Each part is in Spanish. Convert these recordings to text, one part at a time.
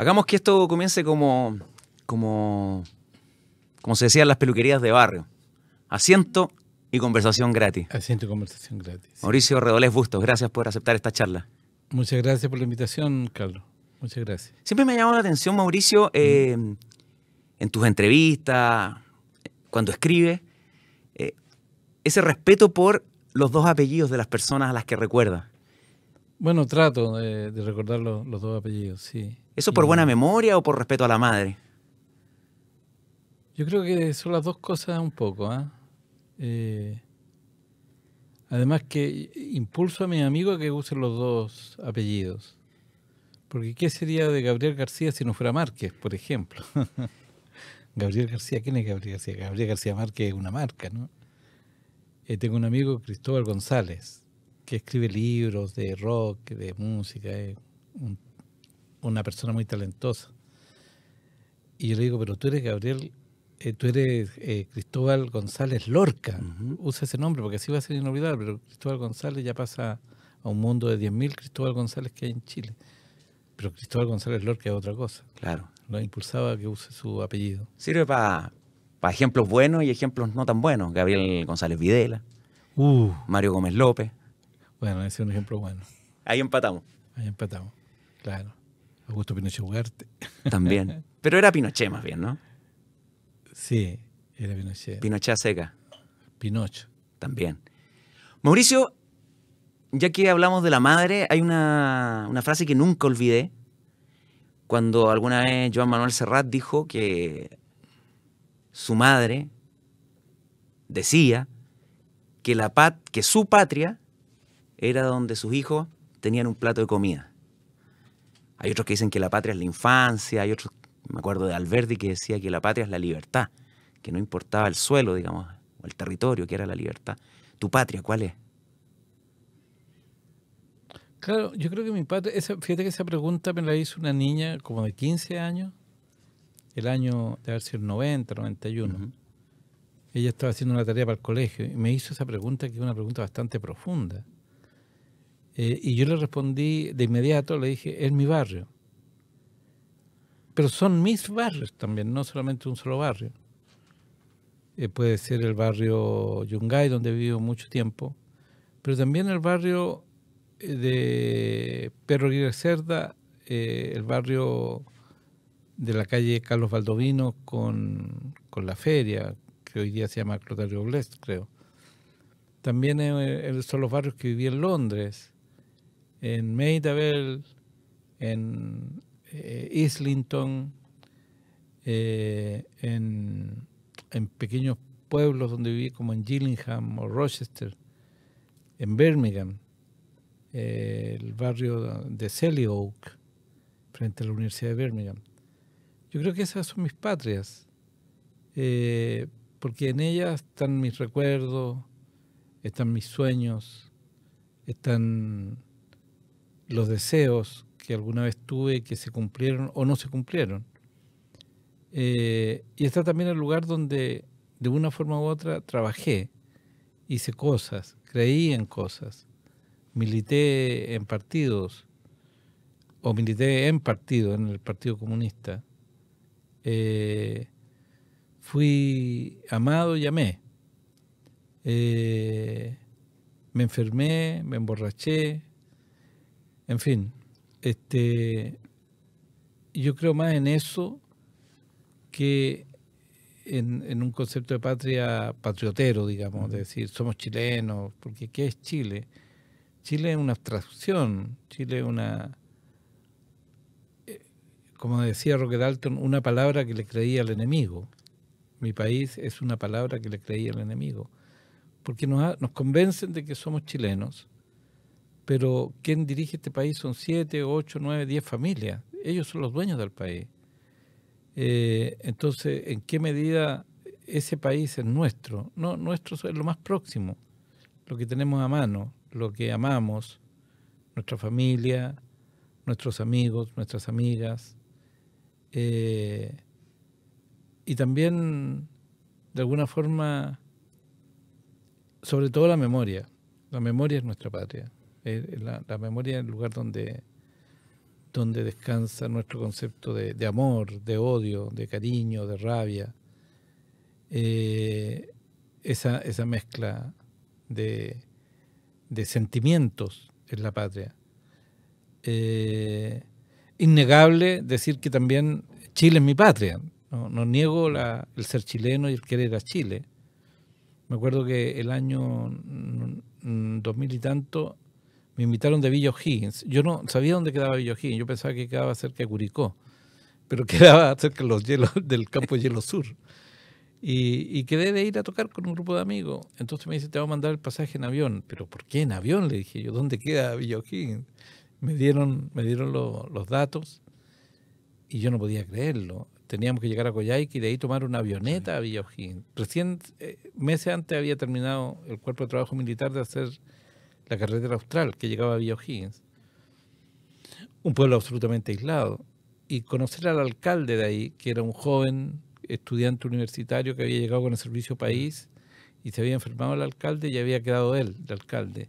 Hagamos que esto comience como, como, como se decía en las peluquerías de barrio. Asiento y conversación gratis. Asiento y conversación gratis. Mauricio Redolés Bustos, gracias por aceptar esta charla. Muchas gracias por la invitación, Carlos. Muchas gracias. Siempre me ha llamado la atención, Mauricio, eh, en tus entrevistas, cuando escribes, eh, ese respeto por los dos apellidos de las personas a las que recuerdas. Bueno, trato de, recordar los dos apellidos, sí. ¿Eso por buena mm. memoria o por respeto a la madre? Yo creo que son las dos cosas un poco. ¿ah? Eh, además que impulso a mi amigo a que usen los dos apellidos. Porque ¿qué sería de Gabriel García si no fuera Márquez, por ejemplo? Gabriel García, ¿quién es Gabriel García? Gabriel García Márquez es una marca, ¿no? Eh, tengo un amigo, Cristóbal González, que escribe libros de rock, de música, es un una persona muy talentosa. Y yo le digo, pero tú eres Gabriel, eh, tú eres eh, Cristóbal González Lorca. Usa ese nombre porque así va a ser inolvidable, pero Cristóbal González ya pasa a un mundo de 10.000 Cristóbal González que hay en Chile. Pero Cristóbal González Lorca es otra cosa. Claro. Lo impulsaba que use su apellido. Sirve para ejemplos buenos y ejemplos no tan buenos. Gabriel González Videla, uh. Mario Gómez López. Bueno, ese es un ejemplo bueno. Ahí empatamos. Ahí empatamos, claro. Augusto Pinochet Ugarte. También. Pero era Pinochet más bien, ¿no? Sí, era Pinochet. Pinochet seca. Pinocho. También. Mauricio, ya que hablamos de la madre, hay una, frase que nunca olvidé. Cuando alguna vez Joan Manuel Serrat dijo que su madre decía que, la que su patria era donde sus hijos tenían un plato de comida. Hay otros que dicen que la patria es la infancia, hay otros, me acuerdo de Alberti que decía que la patria es la libertad, que no importaba el suelo, digamos, o el territorio, que era la libertad. ¿Tu patria cuál es? Claro, yo creo que mi patria, fíjate que esa pregunta me la hizo una niña como de 15 años, el año de haber sido 90, 91. Ella estaba haciendo una tarea para el colegio y me hizo esa pregunta que es una pregunta bastante profunda. Eh, y yo le respondí de inmediato, le dije, es mi barrio. Pero son mis barrios también, no solamente un solo barrio. Eh, puede ser el barrio Yungay, donde he vivido mucho tiempo, pero también el barrio eh, de Pedro Cerda, el barrio de la calle Carlos Valdovino con, la feria, que hoy día se llama Clotario Blest, creo. También son los barrios que viví en Londres, en Maidabel, en eh, Islington, eh, en, en, pequeños pueblos donde viví, como en Gillingham o Rochester, en Birmingham, eh, el barrio de Selly Oak, frente a la Universidad de Birmingham. Yo creo que esas son mis patrias, porque en ellas están mis recuerdos, están mis sueños, están los deseos que alguna vez tuve que se cumplieron o no se cumplieron. Eh, y está también el lugar donde de una forma u otra trabajé, hice cosas, creí en cosas, milité en partidos o milité en partido, en el Partido Comunista. Eh, fui amado y amé. Eh, me enfermé, me emborraché, en fin, este, yo creo más en eso que en, un concepto de patria patriotero, digamos, de decir somos chilenos, porque ¿qué es Chile? Chile es una abstracción, Chile es una, eh, como decía Roque Dalton, una palabra que le creía al enemigo. Mi país es una palabra que le creía al enemigo, porque nos convencen de que somos chilenos, pero quien dirige este país son siete, ocho, nueve, diez familias. Ellos son los dueños del país. Eh, entonces, ¿en qué medida ese país es nuestro? No, nuestro es lo más próximo, lo que tenemos a mano, lo que amamos, nuestra familia, nuestros amigos, nuestras amigas. Eh, y también, de alguna forma, sobre todo la memoria. La memoria es nuestra patria. Eh, la, memoria es el lugar donde, donde descansa nuestro concepto de, amor, de odio, de cariño, de rabia. Eh, esa, mezcla de, sentimientos en la patria. Eh, innegable decir que también Chile es mi patria. No, niego el ser chileno y el querer a Chile. Me acuerdo que el año 2000 mm, y tanto me invitaron de Villa Yo no sabía dónde quedaba Villa yo pensaba que quedaba cerca de Curicó, pero quedaba cerca de los hielos, del campo de hielo sur. Y, quedé de ir a tocar con un grupo de amigos. Entonces me dice, te voy a mandar el pasaje en avión. Pero ¿por qué en avión? Le dije yo, ¿dónde queda Villa Me dieron, me dieron los datos y yo no podía creerlo. Teníamos que llegar a Coyhaique y de ahí tomar una avioneta a Villa Recién, eh, meses antes había terminado el cuerpo de trabajo militar de hacer la carretera austral que llegaba a Villa O'Higgins, un pueblo absolutamente aislado, y conocer al alcalde de ahí, que era un joven estudiante universitario que había llegado con el servicio país y se había enfermado el alcalde y había quedado él, el alcalde.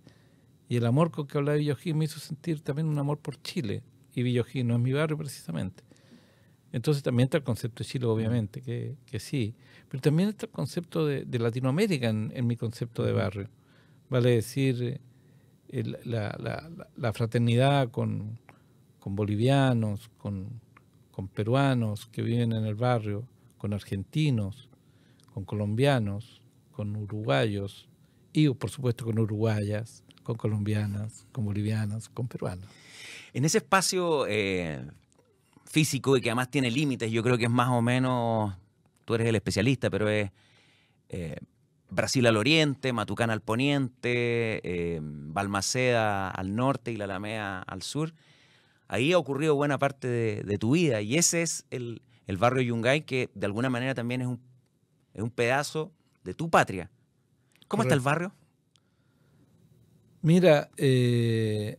Y el amor con que hablaba Villa O'Higgins me hizo sentir también un amor por Chile, y Villa no es mi barrio precisamente. Entonces también está el concepto de Chile, obviamente, que, sí. Pero también está el concepto de, de Latinoamérica en, mi concepto de barrio. Vale decir, eh, la, fraternidad con, bolivianos, con, peruanos que viven en el barrio, con argentinos, con colombianos, con uruguayos y por supuesto con uruguayas, con colombianas, con bolivianas, con peruanos. En ese espacio eh, físico y que además tiene límites, yo creo que es más o menos, tú eres el especialista, pero es... Eh, Brasil al oriente, Matucana al poniente, eh, Balmaceda al norte y la Alameda al sur. Ahí ha ocurrido buena parte de, tu vida y ese es el, barrio Yungay que de alguna manera también es un, pedazo de tu patria. ¿Cómo está el barrio? Mira, eh,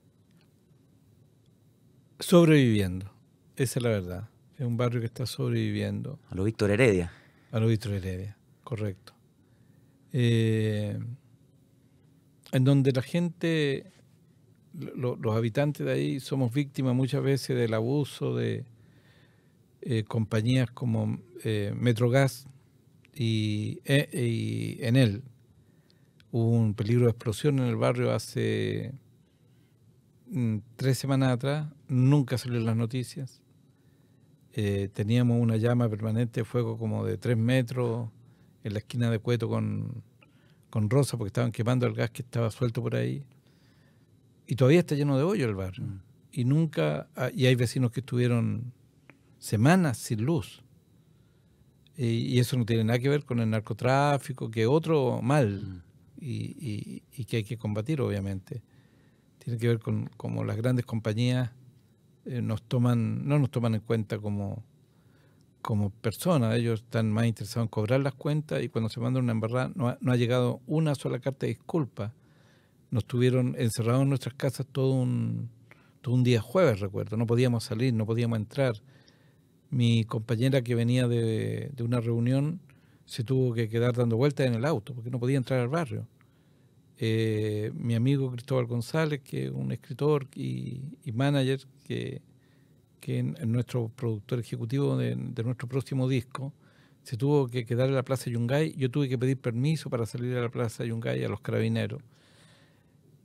sobreviviendo, esa es la verdad. Es un barrio que está sobreviviendo. A lo Víctor Heredia. A lo Víctor Heredia, correcto eh, en donde la gente, los habitantes de ahí, somos víctimas muchas veces del abuso de eh, compañías como Metro eh, Metrogas y, e, en él Hubo un peligro de explosión en el barrio hace mm, tres semanas atrás, nunca salió las noticias. Eh, teníamos una llama permanente de fuego como de tres metros en la esquina de Cueto con, Rosa, porque estaban quemando el gas que estaba suelto por ahí. Y todavía está lleno de hoyo el barrio. Mm. Y nunca, ah, y hay vecinos que estuvieron semanas sin luz. Y, eso no tiene nada que ver con el narcotráfico, que otro mal, mm. y, y, que hay que combatir, obviamente. Tiene que ver con cómo las grandes compañías eh, nos toman, no nos toman en cuenta como, como persona. Ellos están más interesados en cobrar las cuentas y cuando se manda una embarrada no ha, no ha, llegado una sola carta de disculpa. Nos tuvieron encerrados en nuestras casas todo un, todo un día jueves, recuerdo. No podíamos salir, no podíamos entrar. Mi compañera que venía de, una reunión se tuvo que quedar dando vueltas en el auto porque no podía entrar al barrio. Eh, mi amigo Cristóbal González, que es un escritor y manager que que en, nuestro productor ejecutivo de, nuestro próximo disco se tuvo que quedar en la Plaza Yungay. Yo tuve que pedir permiso para salir a la Plaza Yungay a los carabineros.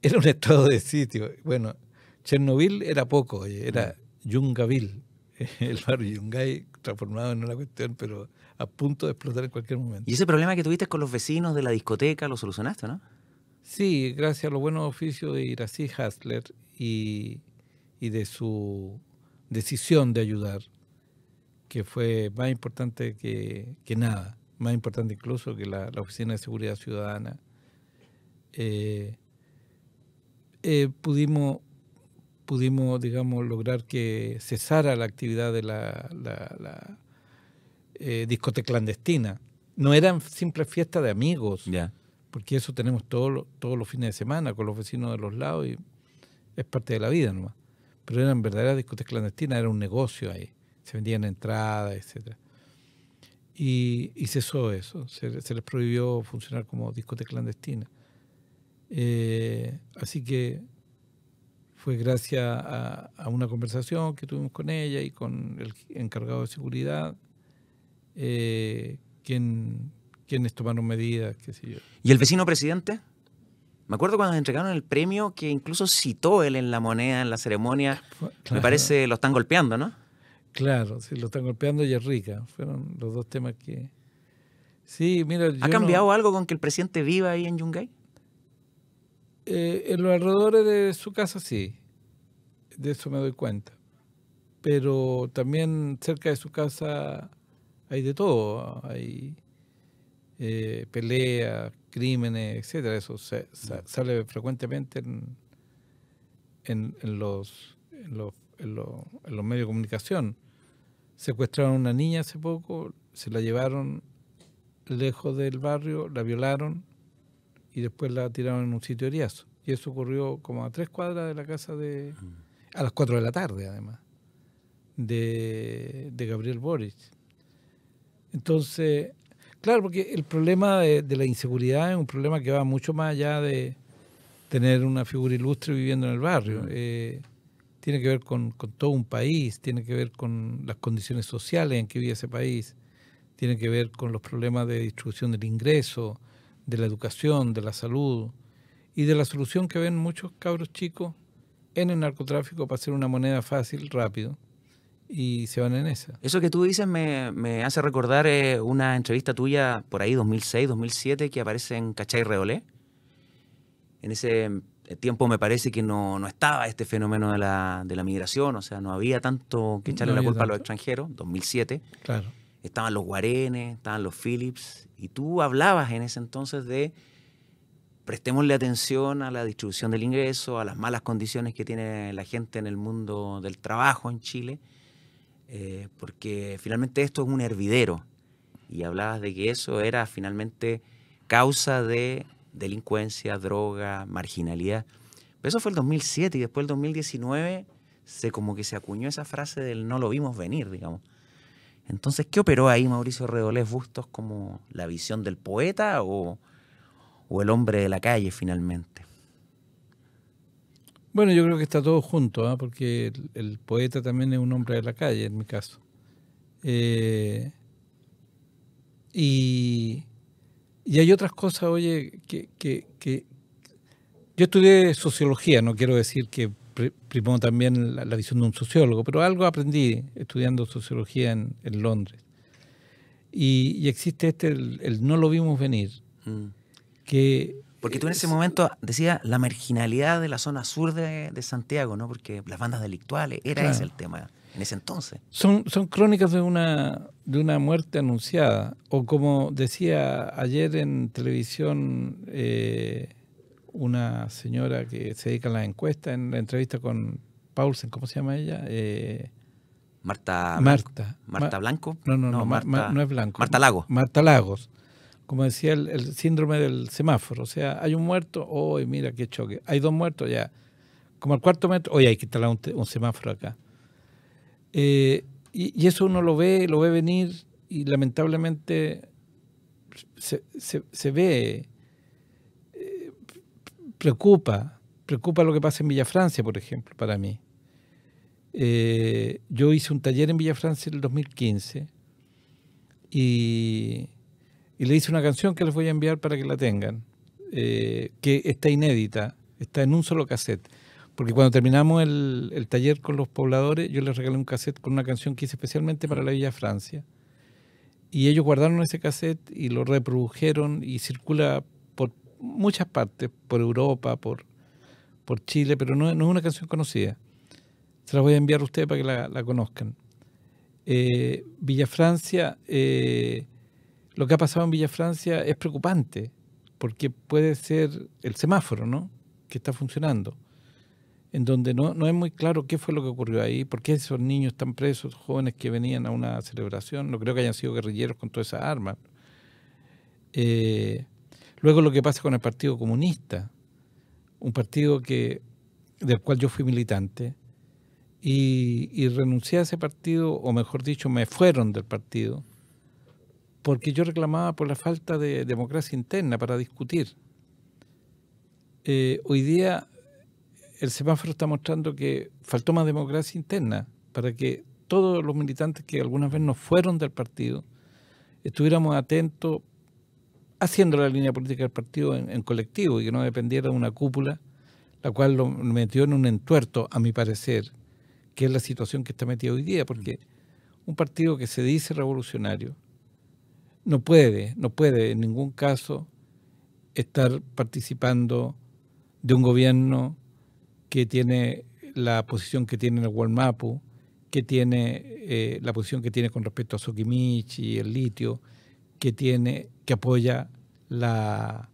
Era un estado de sitio. Bueno, Chernobyl era poco, era mm. Yungaville, el barrio Yungay transformado en una cuestión, pero a punto de explotar en cualquier momento. ¿Y ese problema que tuviste con los vecinos de la discoteca lo solucionaste, no? Sí, gracias a los buenos oficios de Irací Hasler y de su decisión de ayudar, que fue más importante que, nada, más importante incluso que la, Oficina de Seguridad Ciudadana, eh, eh, pudimos, pudimos, digamos, lograr que cesara la actividad de la, eh, discoteca clandestina. No eran simples fiestas de amigos, porque eso tenemos todos los fines de semana con los vecinos de los lados y es parte de la vida nomás pero eran verdaderas discotecas clandestinas, era un negocio ahí, se vendían entradas, etc. Y, cesó eso, se, les prohibió funcionar como discoteca clandestina. Eh, así que fue gracias a, una conversación que tuvimos con ella y con el encargado de seguridad, eh, quien, quienes tomaron medidas, qué sé yo. ¿Y el vecino presidente? Me acuerdo cuando nos entregaron el premio que incluso citó él en la moneda, en la ceremonia. Me parece lo están golpeando, ¿no? Claro, sí, lo están golpeando y es rica. Fueron los dos temas que. Sí, mira. ¿Ha cambiado algo con que el presidente viva ahí en Yungay? Eh, en los alrededores de su casa sí. De eso me doy cuenta. Pero también cerca de su casa hay de todo. Hay eh, peleas, crímenes, etcétera. Eso se, sale frecuentemente en, los, los, medios de comunicación. Secuestraron a una niña hace poco, se la llevaron lejos del barrio, la violaron y después la tiraron en un sitio eriazo. Y eso ocurrió como a tres cuadras de la casa de. Mm. a las cuatro de la tarde, además, de, de Gabriel Boris. Entonces, Claro, porque el problema de, la inseguridad es un problema que va mucho más allá de tener una figura ilustre viviendo en el barrio. Eh, tiene que ver con, con, todo un país, tiene que ver con las condiciones sociales en que vive ese país, tiene que ver con los problemas de distribución del ingreso, de la educación, de la salud y de la solución que ven muchos cabros chicos en el narcotráfico para hacer una moneda fácil, rápido y se van en esa. Eso que tú dices me, hace recordar eh, una entrevista tuya por ahí 2006, 2007 que aparece en Cachay Reolé. En ese eh, tiempo me parece que no, estaba este fenómeno de la, migración, o sea, no había tanto que echarle la culpa a los extranjeros, 2007. Claro. Estaban los Guarenes, estaban los Phillips, y tú hablabas en ese entonces de prestémosle atención a la distribución del ingreso, a las malas condiciones que tiene la gente en el mundo del trabajo en Chile eh, porque finalmente esto es un hervidero. Y hablabas de que eso era finalmente causa de delincuencia, droga, marginalidad. Pero eso fue el 2007 y después el 2019 se como que se acuñó esa frase del no lo vimos venir, digamos. Entonces, ¿qué operó ahí Mauricio Redolés Bustos como la visión del poeta o, o el hombre de la calle finalmente? Bueno, yo creo que está todo junto, ¿ah? porque el, poeta también es un hombre de la calle, en mi caso. Eh, y, y, hay otras cosas, oye, que, que, que, yo estudié sociología, no quiero decir que primó también la, visión de un sociólogo, pero algo aprendí estudiando sociología en, en Londres. Y, y, existe este, el, no lo vimos venir, mm. que porque tú en ese momento decías la marginalidad de la zona sur de, de Santiago, ¿no? Porque las bandas delictuales, era ese el tema en ese entonces. Son, son crónicas de una, de una muerte anunciada, o como decía ayer en televisión eh, una señora que se dedica a la encuesta en la entrevista con Paulsen, ¿cómo se llama ella? Eh, Marta, Marta. Marta Blanco. No, no, no, no es Blanco. Marta Lagos. Marta Lagos como decía, el, síndrome del semáforo. O sea, hay un muerto, hoy mira qué choque. Hay dos muertos, ya. Como al cuarto metro, hoy hay que instalar un, semáforo acá. Eh, y, eso uno lo ve, lo ve venir y lamentablemente se, ve, eh, preocupa, preocupa lo que pasa en Villa Francia, por ejemplo, para mí. Eh, yo hice un taller en Villa Francia en el 2015 y y le hice una canción que les voy a enviar para que la tengan, eh, que está inédita, está en un solo cassette. Porque cuando terminamos el, el, taller con los pobladores, yo les regalé un cassette con una canción que hice especialmente para la Villa Francia. Y ellos guardaron ese cassette y lo reprodujeron y circula por muchas partes, por Europa, por, por Chile, pero no, no es una canción conocida. Se la voy a enviar a ustedes para que la, conozcan. Eh, Villa Francia eh, lo que ha pasado en Villa Francia es preocupante, porque puede ser el semáforo, ¿no? Que está funcionando, en donde no, es muy claro qué fue lo que ocurrió ahí, por qué esos niños están presos, jóvenes que venían a una celebración, no creo que hayan sido guerrilleros con todas esas armas. Eh, luego lo que pasa con el Partido Comunista, un partido que, del cual yo fui militante, y, y renuncié a ese partido, o mejor dicho, me fueron del partido porque yo reclamaba por la falta de democracia interna para discutir. Eh, hoy día el semáforo está mostrando que faltó más democracia interna para que todos los militantes que algunas veces no fueron del partido estuviéramos atentos haciendo la línea política del partido en, en colectivo y que no dependiera de una cúpula, la cual lo metió en un entuerto, a mi parecer, que es la situación que está metida hoy día, porque un partido que se dice revolucionario, no puede, no puede en ningún caso estar participando de un gobierno que tiene la posición que tiene en el Walmapu, que tiene eh, la posición que tiene con respecto a y el litio, que tiene, que apoya la,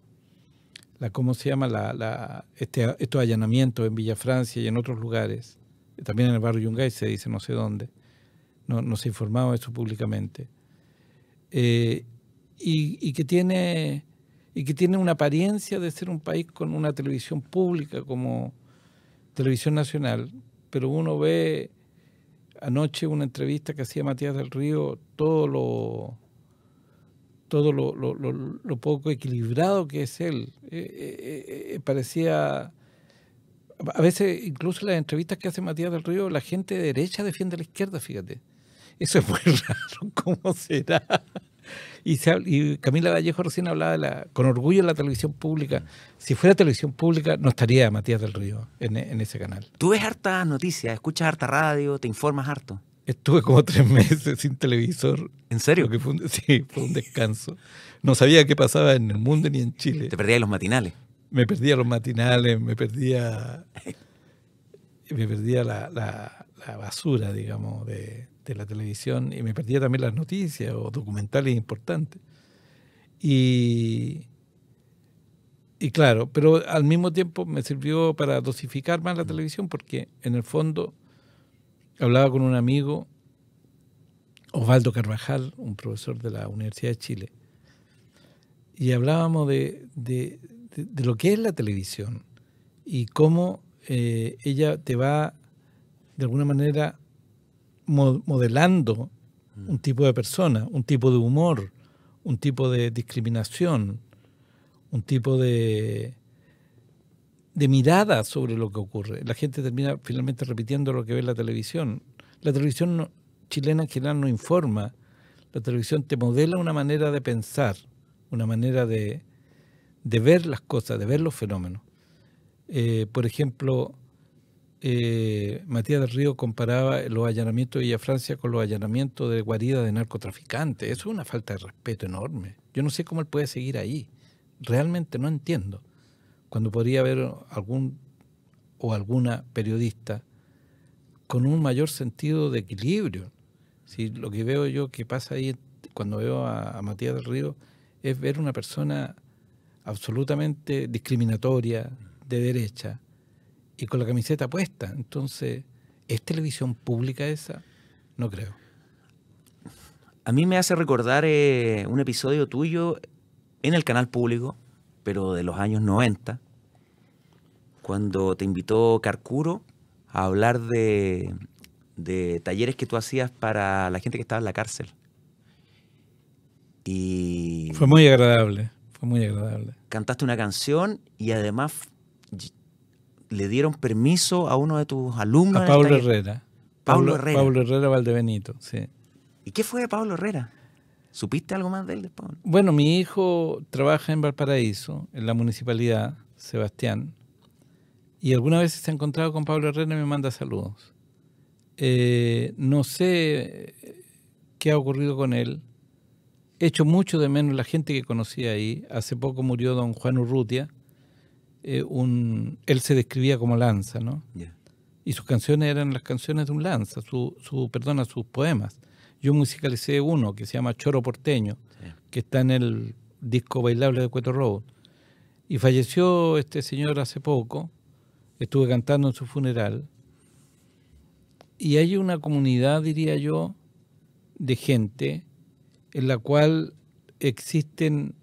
¿cómo se llama? La, este, estos allanamientos en Villa Francia y en otros lugares, también en el barrio Yungay se dice, no sé dónde, no, se ha informado eso públicamente eh, y, que tiene, y que tiene una apariencia de ser un país con una televisión pública como televisión nacional, pero uno ve anoche una entrevista que hacía Matías del Río, todo lo todo lo, poco equilibrado que es él. Eh, eh, parecía a veces incluso las entrevistas que hace Matías del Río, la gente de derecha defiende a la izquierda, fíjate. Eso es muy raro, ¿cómo será? Y, Camila Vallejo recién hablaba con orgullo de la televisión pública. Si fuera televisión pública, no estaría Matías del Río en, ese canal. Tú ves hartas noticias, escuchas harta radio, te informas harto. Estuve como tres meses sin televisor. ¿En serio? fue un, sí, fue un descanso. No sabía qué pasaba en el mundo ni en Chile. Te perdías los matinales. Me perdía los matinales, me perdía, me perdía la basura, digamos, de, de la televisión y me perdía también las noticias o documentales importantes. Y, y claro, pero al mismo tiempo me sirvió para dosificar más la mm. televisión porque en el fondo hablaba con un amigo, Osvaldo Carvajal, un profesor de la Universidad de Chile, y hablábamos de, de, lo que es la televisión y cómo eh, ella te va de alguna manera modelando mm. un tipo de persona, un tipo de humor, un tipo de discriminación, un tipo de, de mirada sobre lo que ocurre. La gente termina finalmente repitiendo lo que ve en la televisión. La televisión chilena en general no informa. La televisión te modela una manera de pensar, una manera de, de ver las cosas, de ver los fenómenos. Eh, por ejemplo, eh, Matías del Río comparaba los allanamientos de Villa Francia con los allanamientos de guarida de narcotraficantes. Eso es una falta de respeto enorme. Yo no sé cómo él puede seguir ahí. Realmente no entiendo. Cuando podría haber algún o alguna periodista con un mayor sentido de equilibrio. Si lo que veo yo que pasa ahí cuando veo a, a Matías del Río es ver una persona absolutamente discriminatoria, de derecha, y con la camiseta puesta. Entonces, ¿es televisión pública esa? No creo. A mí me hace recordar eh, un episodio tuyo en el canal público, pero de los años 90, cuando te invitó Carcuro a hablar de, de talleres que tú hacías para la gente que estaba en la cárcel. Y... Fue muy agradable, fue muy agradable. Cantaste una canción y además le dieron permiso a uno de tus alumnos. A Pablo Herrera. Pablo, Herrera. Pablo Herrera Valdebenito, sí. ¿Y qué fue de Pablo Herrera? ¿Supiste algo más de él después? Bueno, mi hijo trabaja en Valparaíso, en la municipalidad, Sebastián, y alguna vez se ha encontrado con Pablo Herrera y me manda saludos. Eh, no sé eh, qué ha ocurrido con él. He hecho mucho de menos la gente que conocía ahí. Hace poco murió don Juan Urrutia, eh, un, él se describía como Lanza, ¿no? Y sus canciones eran las canciones de un Lanza, su, su, perdona, sus poemas. Yo musicalicé uno que se llama Choro Porteño, que está en el disco bailable de Cueto Road. Y falleció este señor hace poco, estuve cantando en su funeral. Y hay una comunidad, diría yo, de gente en la cual existen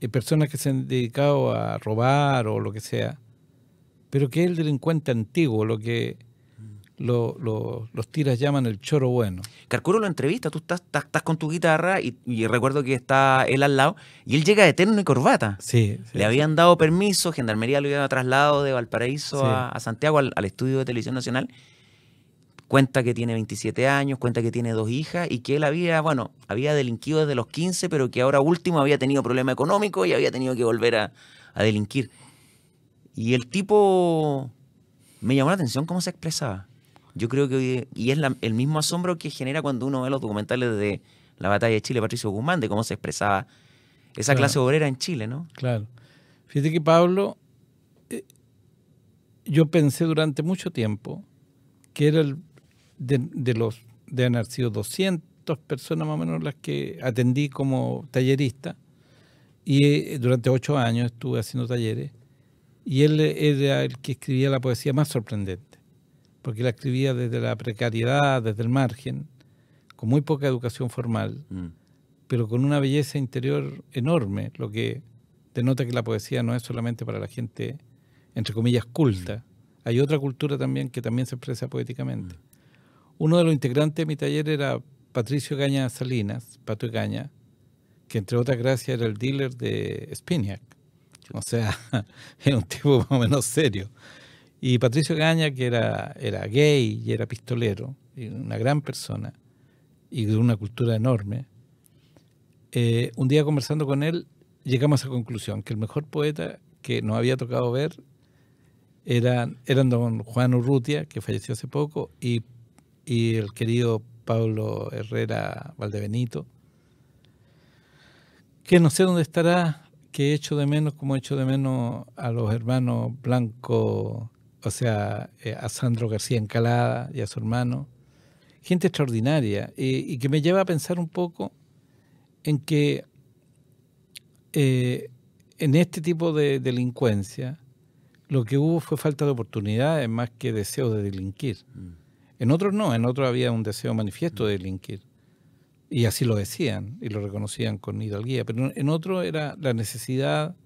eh, personas que se han dedicado a robar o lo que sea, pero que es el delincuente antiguo, lo que los tiras llaman el choro bueno. Carcuro lo entrevista, tú estás, con tu guitarra y, recuerdo que está él al lado y él llega de terno y corbata. Sí. Le habían dado permiso, Gendarmería lo había trasladado de Valparaíso a, Santiago, al, estudio de Televisión Nacional Cuenta que tiene 27 años, cuenta que tiene dos hijas y que él había, bueno, había delinquido desde los 15, pero que ahora último había tenido problema económico y había tenido que volver a, delinquir. Y el tipo me llamó la atención cómo se expresaba. Yo creo que, y es el mismo asombro que genera cuando uno ve los documentales de la batalla de Chile, Patricio Guzmán, de cómo se expresaba esa clase obrera en Chile, ¿no? Claro. Fíjate que Pablo, eh, yo pensé durante mucho tiempo que era el de, los, de han sido 200 personas más o menos las que atendí como tallerista. Y eh, durante ocho años estuve haciendo talleres. Y él era el que escribía la poesía más sorprendente, porque la escribía desde la precariedad, desde el margen, con muy poca educación formal, mm. pero con una belleza interior enorme, lo que denota que la poesía no es solamente para la gente, entre comillas, culta. Hay otra cultura también que también se expresa poéticamente. Uno de los integrantes de mi taller era Patricio Gaña Salinas, Pato Gaña, que entre otras gracias era el dealer de Spiniac. O sea, era un tipo más o menos serio. Y Patricio Gaña, que era, era gay y era pistolero, y una gran persona, y de una cultura enorme, eh, un día conversando con él llegamos a la conclusión que el mejor poeta que nos había tocado ver era eran don Juan Urrutia, que falleció hace poco, y y el querido Pablo Herrera Valdebenito, que no sé dónde estará, que he hecho de menos como he hecho de menos a los hermanos Blanco, o sea, eh, a Sandro García Encalada y a su hermano. Gente extraordinaria y que me lleva a pensar un poco en que eh, en este tipo de delincuencia lo que hubo fue falta de oportunidades más que deseo de delinquir. Mm. En otros no, en otros había un deseo manifiesto de delinquir. Y así lo decían y lo reconocían con hidalguía. Pero en otro era la necesidad,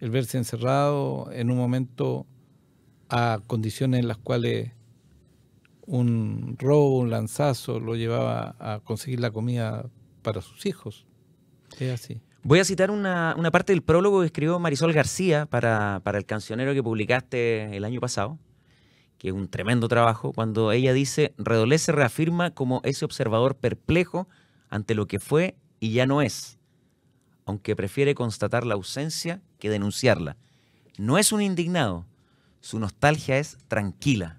el verse encerrado en un momento a condiciones en las cuales un robo, un lanzazo lo llevaba a conseguir la comida para sus hijos. Es así. Voy a citar una, parte del prólogo que escribió Marisol García para el cancionero que publicaste el año pasado que es un tremendo trabajo, cuando ella dice, redolece, reafirma como ese observador perplejo ante lo que fue y ya no es, aunque prefiere constatar la ausencia que denunciarla. No es un indignado, su nostalgia es tranquila.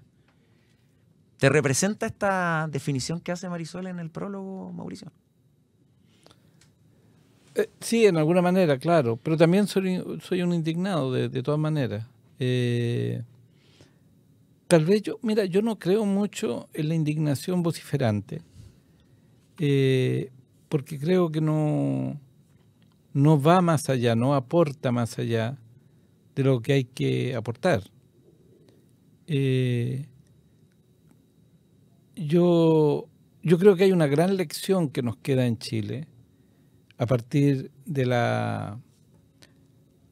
¿Te representa esta definición que hace Marisol en el prólogo, Mauricio? Eh, sí, en alguna manera, claro, pero también soy, soy un indignado de, todas maneras. Eh, Tal vez yo, mira, yo no creo mucho en la indignación vociferante, eh, porque creo que no, no va más allá, no aporta más allá de lo que hay que aportar. Eh, yo, yo creo que hay una gran lección que nos queda en Chile a partir de la,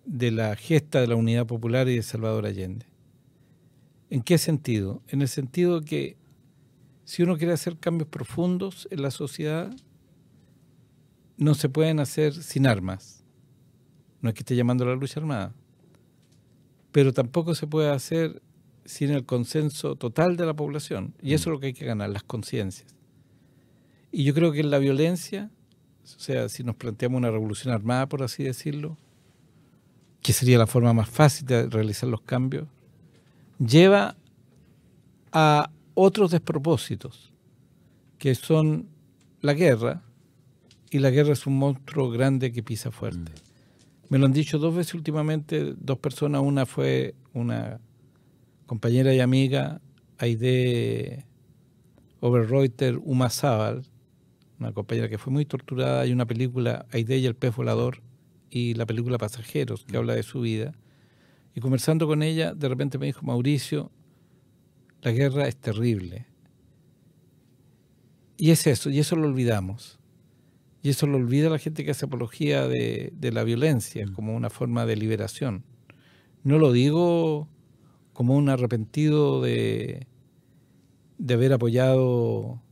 de la gesta de la Unidad Popular y de Salvador Allende. ¿En qué sentido? En el sentido que si uno quiere hacer cambios profundos en la sociedad, no se pueden hacer sin armas. No es que esté llamando a la lucha armada, pero tampoco se puede hacer sin el consenso total de la población. Y eso es lo que hay que ganar, las conciencias. Y yo creo que la violencia, o sea, si nos planteamos una revolución armada, por así decirlo, que sería la forma más fácil de realizar los cambios, lleva a otros despropósitos, que son la guerra, y la guerra es un monstruo grande que pisa fuerte. Mm. Me lo han dicho dos veces últimamente, dos personas, una fue una compañera y amiga, Aide Oberreuter Umazábal, una compañera que fue muy torturada, hay una película, Aide y el pez volador, y la película Pasajeros, que mm. habla de su vida. Y conversando con ella, de repente me dijo, Mauricio, la guerra es terrible. Y es eso, y eso lo olvidamos. Y eso lo olvida la gente que hace apología de, la violencia como una forma de liberación. No lo digo como un arrepentido de, de haber apoyado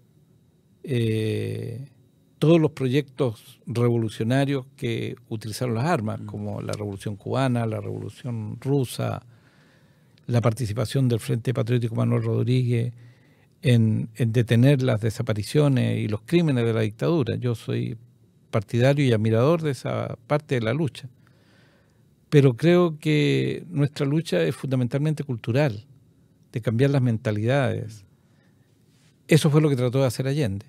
eh, todos los proyectos revolucionarios que utilizaron las armas, mm. como la Revolución Cubana, la Revolución Rusa, la participación del Frente Patriótico Manuel Rodríguez en, detener las desapariciones y los crímenes de la dictadura. Yo soy partidario y admirador de esa parte de la lucha. Pero creo que nuestra lucha es fundamentalmente cultural, de cambiar las mentalidades. Eso fue lo que trató de hacer Allende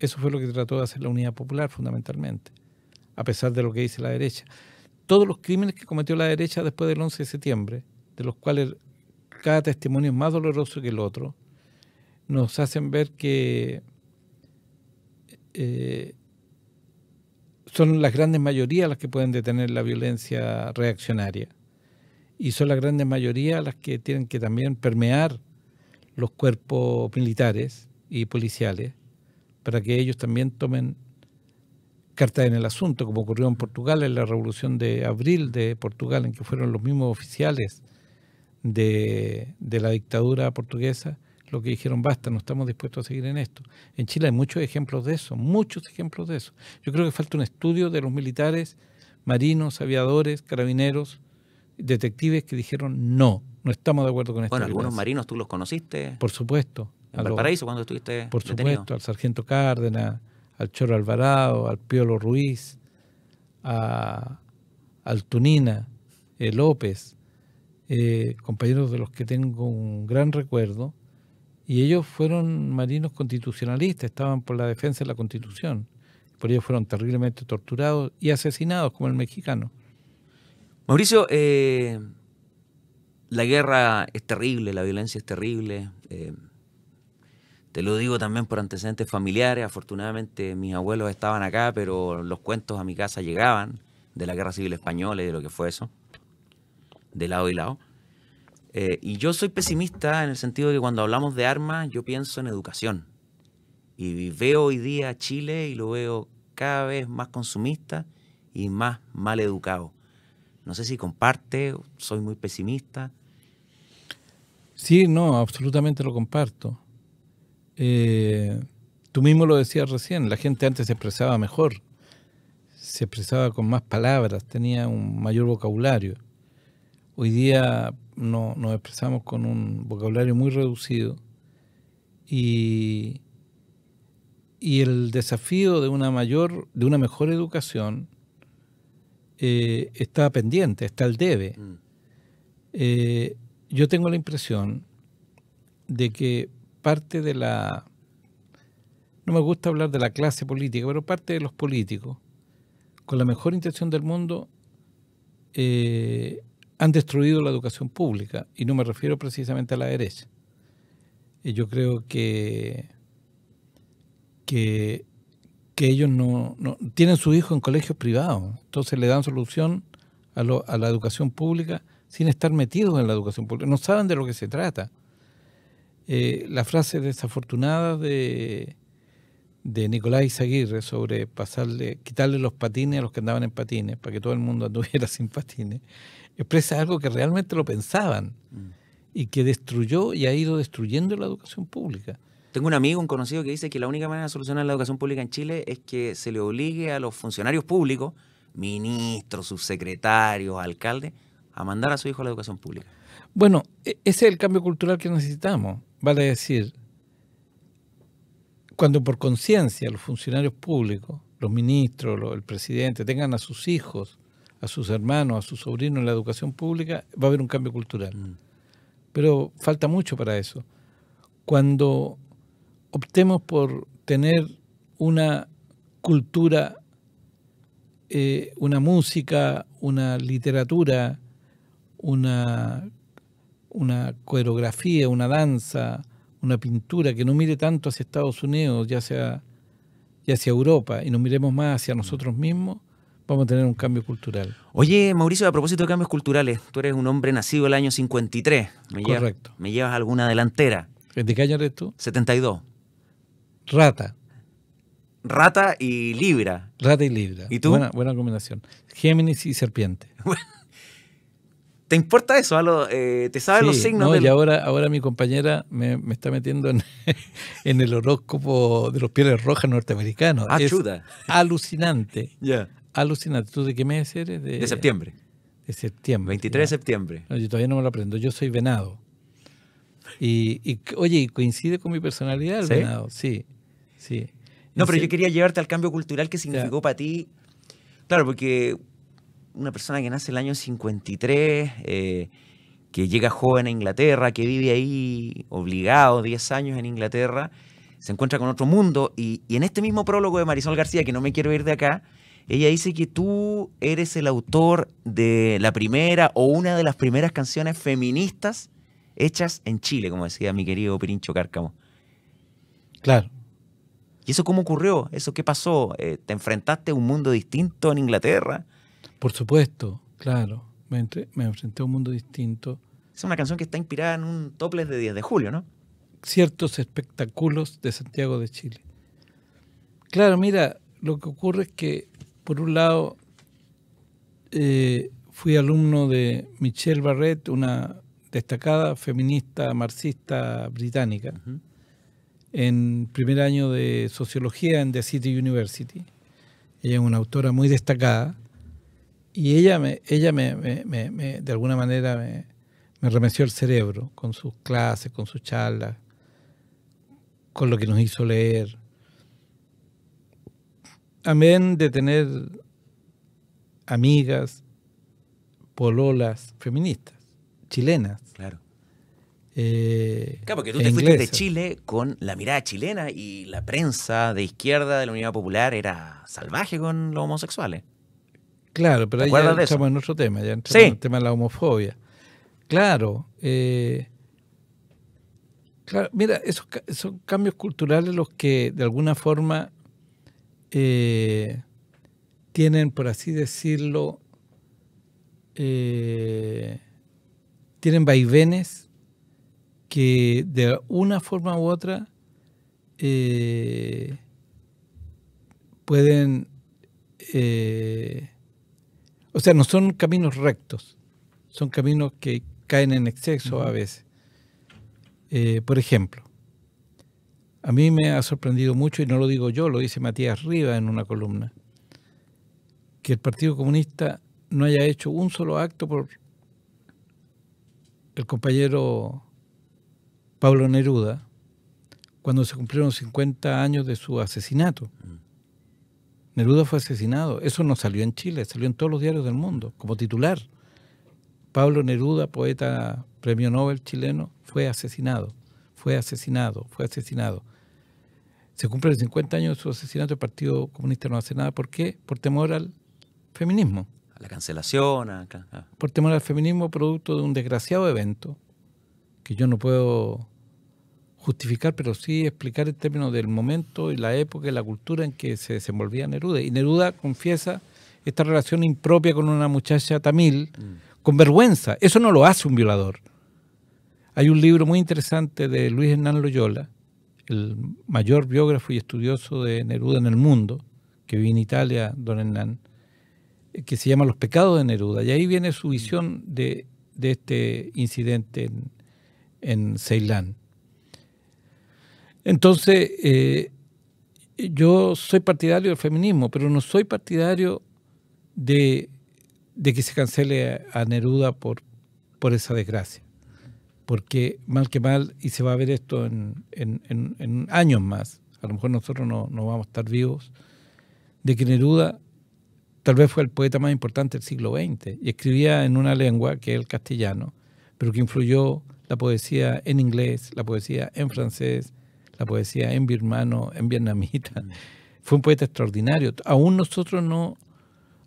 eso fue lo que trató de hacer la Unidad Popular fundamentalmente, a pesar de lo que dice la derecha. Todos los crímenes que cometió la derecha después del 11 de septiembre, de los cuales cada testimonio es más doloroso que el otro, nos hacen ver que eh, son las grandes mayorías las que pueden detener la violencia reaccionaria y son las grandes mayorías las que tienen que también permear los cuerpos militares y policiales para que ellos también tomen carta en el asunto, como ocurrió en Portugal en la Revolución de Abril de Portugal, en que fueron los mismos oficiales de, la dictadura portuguesa lo que dijeron, basta, no estamos dispuestos a seguir en esto. En Chile hay muchos ejemplos de eso, muchos ejemplos de eso. Yo creo que falta un estudio de los militares, marinos, aviadores, carabineros, detectives que dijeron, no, no estamos de acuerdo con esto. Bueno, algunos marinos tú los conociste. Por supuesto en Valparaíso cuando estuviste Por supuesto, al sargento Cárdenas, al Choro Alvarado, al Piolo Ruiz, al Tunina, el eh, López, eh, compañeros de los que tengo un gran recuerdo, y ellos fueron marinos constitucionalistas, estaban por la defensa de la Constitución. Por ellos fueron terriblemente torturados y asesinados, como el mexicano. Mauricio, eh, la guerra es terrible, la violencia es terrible. Te lo digo también por antecedentes familiares. Afortunadamente mis abuelos estaban acá, pero los cuentos a mi casa llegaban de la Guerra Civil Española y de lo que fue eso, de lado y lado. Eh, y yo soy pesimista en el sentido de que cuando hablamos de armas, yo pienso en educación. Y veo hoy día Chile y lo veo cada vez más consumista y más mal educado. No sé si comparte, soy muy pesimista. Sí, no, absolutamente lo comparto. Eh, tú mismo lo decías recién, la gente antes se expresaba mejor, se expresaba con más palabras, tenía un mayor vocabulario. Hoy día no, nos expresamos con un vocabulario muy reducido y, y el desafío de una mayor, de una mejor educación eh, está pendiente, está el debe. Mm. Eh, yo tengo la impresión de que parte de la, no me gusta hablar de la clase política, pero parte de los políticos, con la mejor intención del mundo, eh, han destruido la educación pública, y no me refiero precisamente a la derecha. Eh, yo creo que, que, ellos no, no tienen su hijo en colegios privados, entonces le dan solución a, a la educación pública sin estar metidos en la educación pública, no saben de lo que se trata. Eh, la frase desafortunada de, de Nicolás Izaguirre sobre pasarle, quitarle los patines a los que andaban en patines para que todo el mundo anduviera sin patines, expresa algo que realmente lo pensaban mm. y que destruyó y ha ido destruyendo la educación pública. Tengo un amigo, un conocido, que dice que la única manera de solucionar la educación pública en Chile es que se le obligue a los funcionarios públicos, ministros, subsecretarios, alcaldes, a mandar a su hijo a la educación pública. Bueno, e-, ese es el cambio cultural que necesitamos. Vale decir, cuando por conciencia los funcionarios públicos, los ministros, el presidente, tengan a sus hijos, a sus hermanos, a sus sobrinos en la educación pública, va a haber un cambio cultural. Mm. Pero falta mucho para eso. Cuando optemos por tener una cultura, eh, una música, una literatura, una una coreografía, una danza, una pintura que no mire tanto hacia Estados Unidos, ya sea y hacia Europa y nos miremos más hacia nosotros mismos, vamos a tener un cambio cultural. Oye, Mauricio, a propósito de cambios culturales, tú eres un hombre nacido el año 53. Me Correcto. me llevas alguna delantera. ¿De qué año eres tú? 72. Rata. Rata y Libra. Rata y Libra. ¿Y tú? Buena, buena combinación. Géminis y serpiente. ¿Te importa eso? Eh, ¿Te saben los signos? No, Y ahora, ahora mi compañera me, está metiendo en, el horóscopo de los pieles rojas norteamericanos. Ah, Alucinante. Ya. Alucinante. ¿Tú de qué mes eres? De, septiembre. De septiembre. 23 de septiembre. yo todavía no me lo aprendo. Yo soy venado. Y, oye, coincide con mi personalidad el venado. Sí, sí. No, pero yo quería llevarte al cambio cultural que significó para ti. Claro, porque una persona que nace el año 53, eh, que llega joven a Inglaterra, que vive ahí obligado 10 años en Inglaterra, se encuentra con otro mundo y, y en este mismo prólogo de Marisol García, que no me quiero ir de acá, ella dice que tú eres el autor de la primera o una de las primeras canciones feministas hechas en Chile, como decía mi querido Pirincho Cárcamo. Claro. ¿Y eso cómo ocurrió? ¿Eso qué pasó? Eh, ¿Te enfrentaste a un mundo distinto en Inglaterra? Por supuesto, claro. Me, enfrenté a un mundo distinto. Es una canción que está inspirada en un topless de 10 de julio, ¿no? Ciertos espectáculos de Santiago de Chile. Claro, mira, lo que ocurre es que, por un lado, eh, fui alumno de Michelle Barrett, una destacada feminista marxista británica, en primer año de sociología en The City University. Ella es una autora muy destacada y ella, me, ella me, de alguna manera me, remeció el cerebro con sus clases, con sus charlas, con lo que nos hizo leer. Amén de tener amigas, pololas feministas, chilenas. Claro. Eh, claro, porque tú e te fuiste de Chile con la mirada chilena y la prensa de izquierda de la Unidad Popular era salvaje con los homosexuales. Claro, pero ahí ya entramos en otro tema, ya entramos en el tema de la homofobia. Claro, eh, claro, mira, esos son cambios culturales los que de alguna forma eh, tienen, por así decirlo, eh, tienen vaivenes que de una forma u otra pueden o sea, no son caminos rectos, son caminos que caen en exceso a veces. Eh, por ejemplo, a mí me ha sorprendido mucho, y no lo digo yo, lo dice Matías Riva en una columna, que el Partido Comunista no haya hecho un solo acto por el compañero Pablo Neruda cuando se cumplieron 50 años de su asesinato. Neruda fue asesinado. Eso no salió en Chile, salió en todos los diarios del mundo, como titular. Pablo Neruda, poeta premio Nobel chileno, fue asesinado, fue asesinado, fue asesinado. Se cumplen 50 años de su asesinato, el Partido Comunista no hace nada. ¿Por qué? Por temor al feminismo. A la cancelación. Ah. Por temor al feminismo, producto de un desgraciado evento que yo no puedo justificar, pero sí explicar el término del momento y la época y la cultura en que se desenvolvía Neruda. Y Neruda confiesa esta relación impropia con una muchacha tamil mm. con vergüenza. Eso no lo hace un violador. Hay un libro muy interesante de Luis Hernán Loyola, el mayor biógrafo y estudioso de Neruda en el mundo, que vive en Italia, don Hernán, que se llama Los pecados de Neruda. Y ahí viene su visión de, este incidente en Ceilán. Entonces, eh, yo soy partidario del feminismo, pero no soy partidario de, que se cancele a Neruda por, por esa desgracia. Porque mal que mal, y se va a ver esto en, años más, a lo mejor nosotros no, no, vamos a estar vivos, de que Neruda tal vez fue el poeta más importante del siglo XX y escribía en una lengua que es el castellano, pero que influyó la poesía en inglés, la poesía en francés, la poesía en birmano, en vietnamita. Mm. Fue un poeta extraordinario. Aún nosotros no,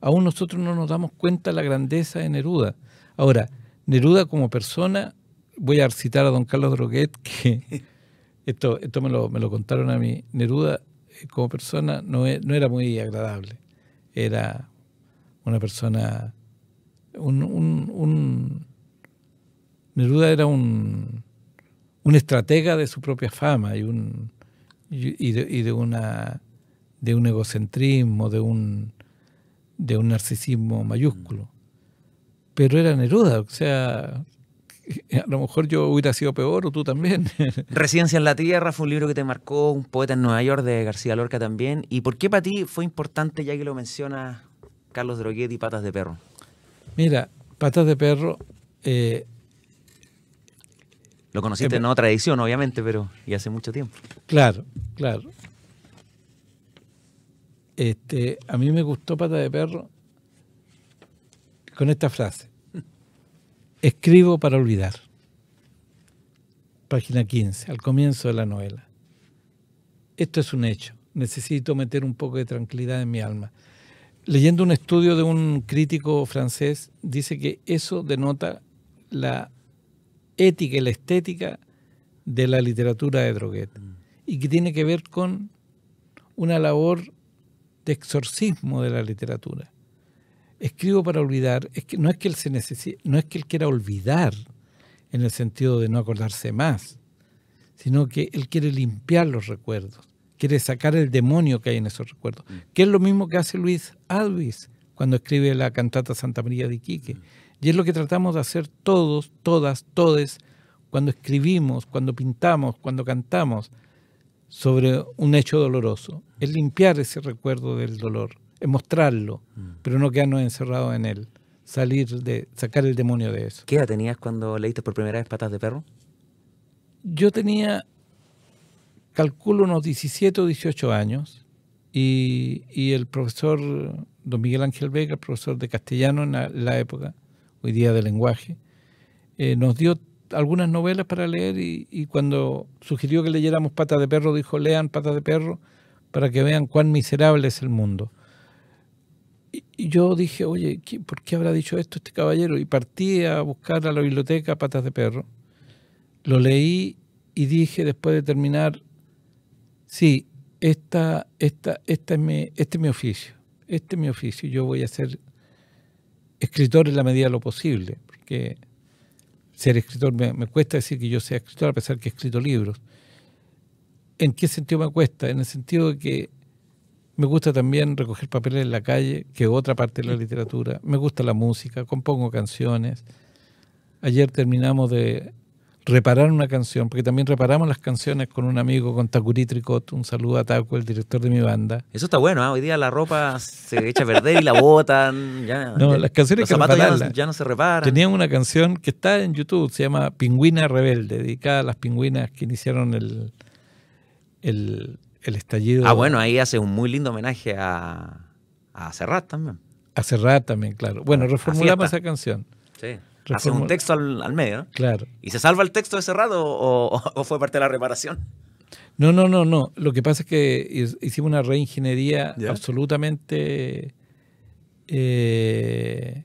aún nosotros no nos damos cuenta de la grandeza de Neruda. Ahora, Neruda como persona, voy a citar a don Carlos Droguet, que esto, esto me, lo, contaron a mí, Neruda eh, como persona no, e, no era muy agradable, era una persona, un Neruda era un, un estratega de su propia fama y, un, y, de, y de, una, de un egocentrismo, de un, de un narcisismo mayúsculo. Pero era Neruda, o sea, a lo mejor yo hubiera sido peor o tú también. Residencia en la Tierra fue un libro que te marcó, un poeta en Nueva York de García Lorca también. ¿Y por qué para ti fue importante, ya que lo menciona Carlos Droguet y Patas de Perro? Mira, Patas de Perro eh, lo conociste eh, en otra edición, obviamente, pero y hace mucho tiempo. Claro, claro. Este, a mí me gustó Pata de Perro con esta frase. Escribo para olvidar. Página 15, al comienzo de la novela. Esto es un hecho. Necesito meter un poco de tranquilidad en mi alma. Leyendo un estudio de un crítico francés, dice que eso denota la ética y la estética de la literatura de Droguet mm. y que tiene que ver con una labor de exorcismo de la literatura. Escribo para olvidar, es que, no, es que él se no es que él quiera olvidar en el sentido de no acordarse más, sino que él quiere limpiar los recuerdos, quiere sacar el demonio que hay en esos recuerdos, mm. que es lo mismo que hace Luis Alvis cuando escribe la cantata Santa María de Iquique. Mm. Y es lo que tratamos de hacer todos, todas, todes, cuando escribimos, cuando pintamos, cuando cantamos sobre un hecho doloroso. Es limpiar ese recuerdo del dolor, es mostrarlo, mm. pero no quedarnos encerrados en él, salir de, sacar el demonio de eso. ¿Qué edad tenías cuando leíste por primera vez Patas de Perro? Yo tenía, calculo, unos 17 o 18 años y, el profesor, don Miguel Ángel Vega, profesor de castellano en la época, hoy día del lenguaje, eh, nos dio algunas novelas para leer y, cuando sugirió que leyéramos Patas de Perro, dijo, lean Patas de Perro para que vean cuán miserable es el mundo. Y, yo dije, oye, ¿por qué habrá dicho esto este caballero? Y partí a buscar a la biblioteca Patas de Perro. Lo leí y dije después de terminar, sí, esta, esta, esta es mi, este es mi oficio, este es mi oficio, yo voy a ser escritor en la medida de lo posible, porque ser escritor me, cuesta decir que yo sea escritor a pesar que he escrito libros. ¿En qué sentido me cuesta? En el sentido de que me gusta también recoger papeles en la calle, que otra parte de la literatura. Me gusta la música, compongo canciones. Ayer terminamos de reparar una canción, porque también reparamos las canciones con un amigo, con Takuritricot, un saludo a Taco, el director de mi banda. Eso está bueno, ¿ah? hoy día la ropa se echa a perder y la botan, ya, No, las canciones que ya, no, se reparan. Tenían una canción que está en YouTube, se llama Pingüina Rebelde, dedicada a las pingüinas que iniciaron el, el, estallido. Ah, bueno, ahí hace un muy lindo homenaje a, a Serrat también. A Serrat también, claro. Bueno, ah, reformulamos esa canción. Sí un texto al, medio. Claro. ¿Y se salva el texto de cerrado o, fue parte de la reparación? No, no, no, no. Lo que pasa es que hicimos una reingeniería absolutamente. Eh,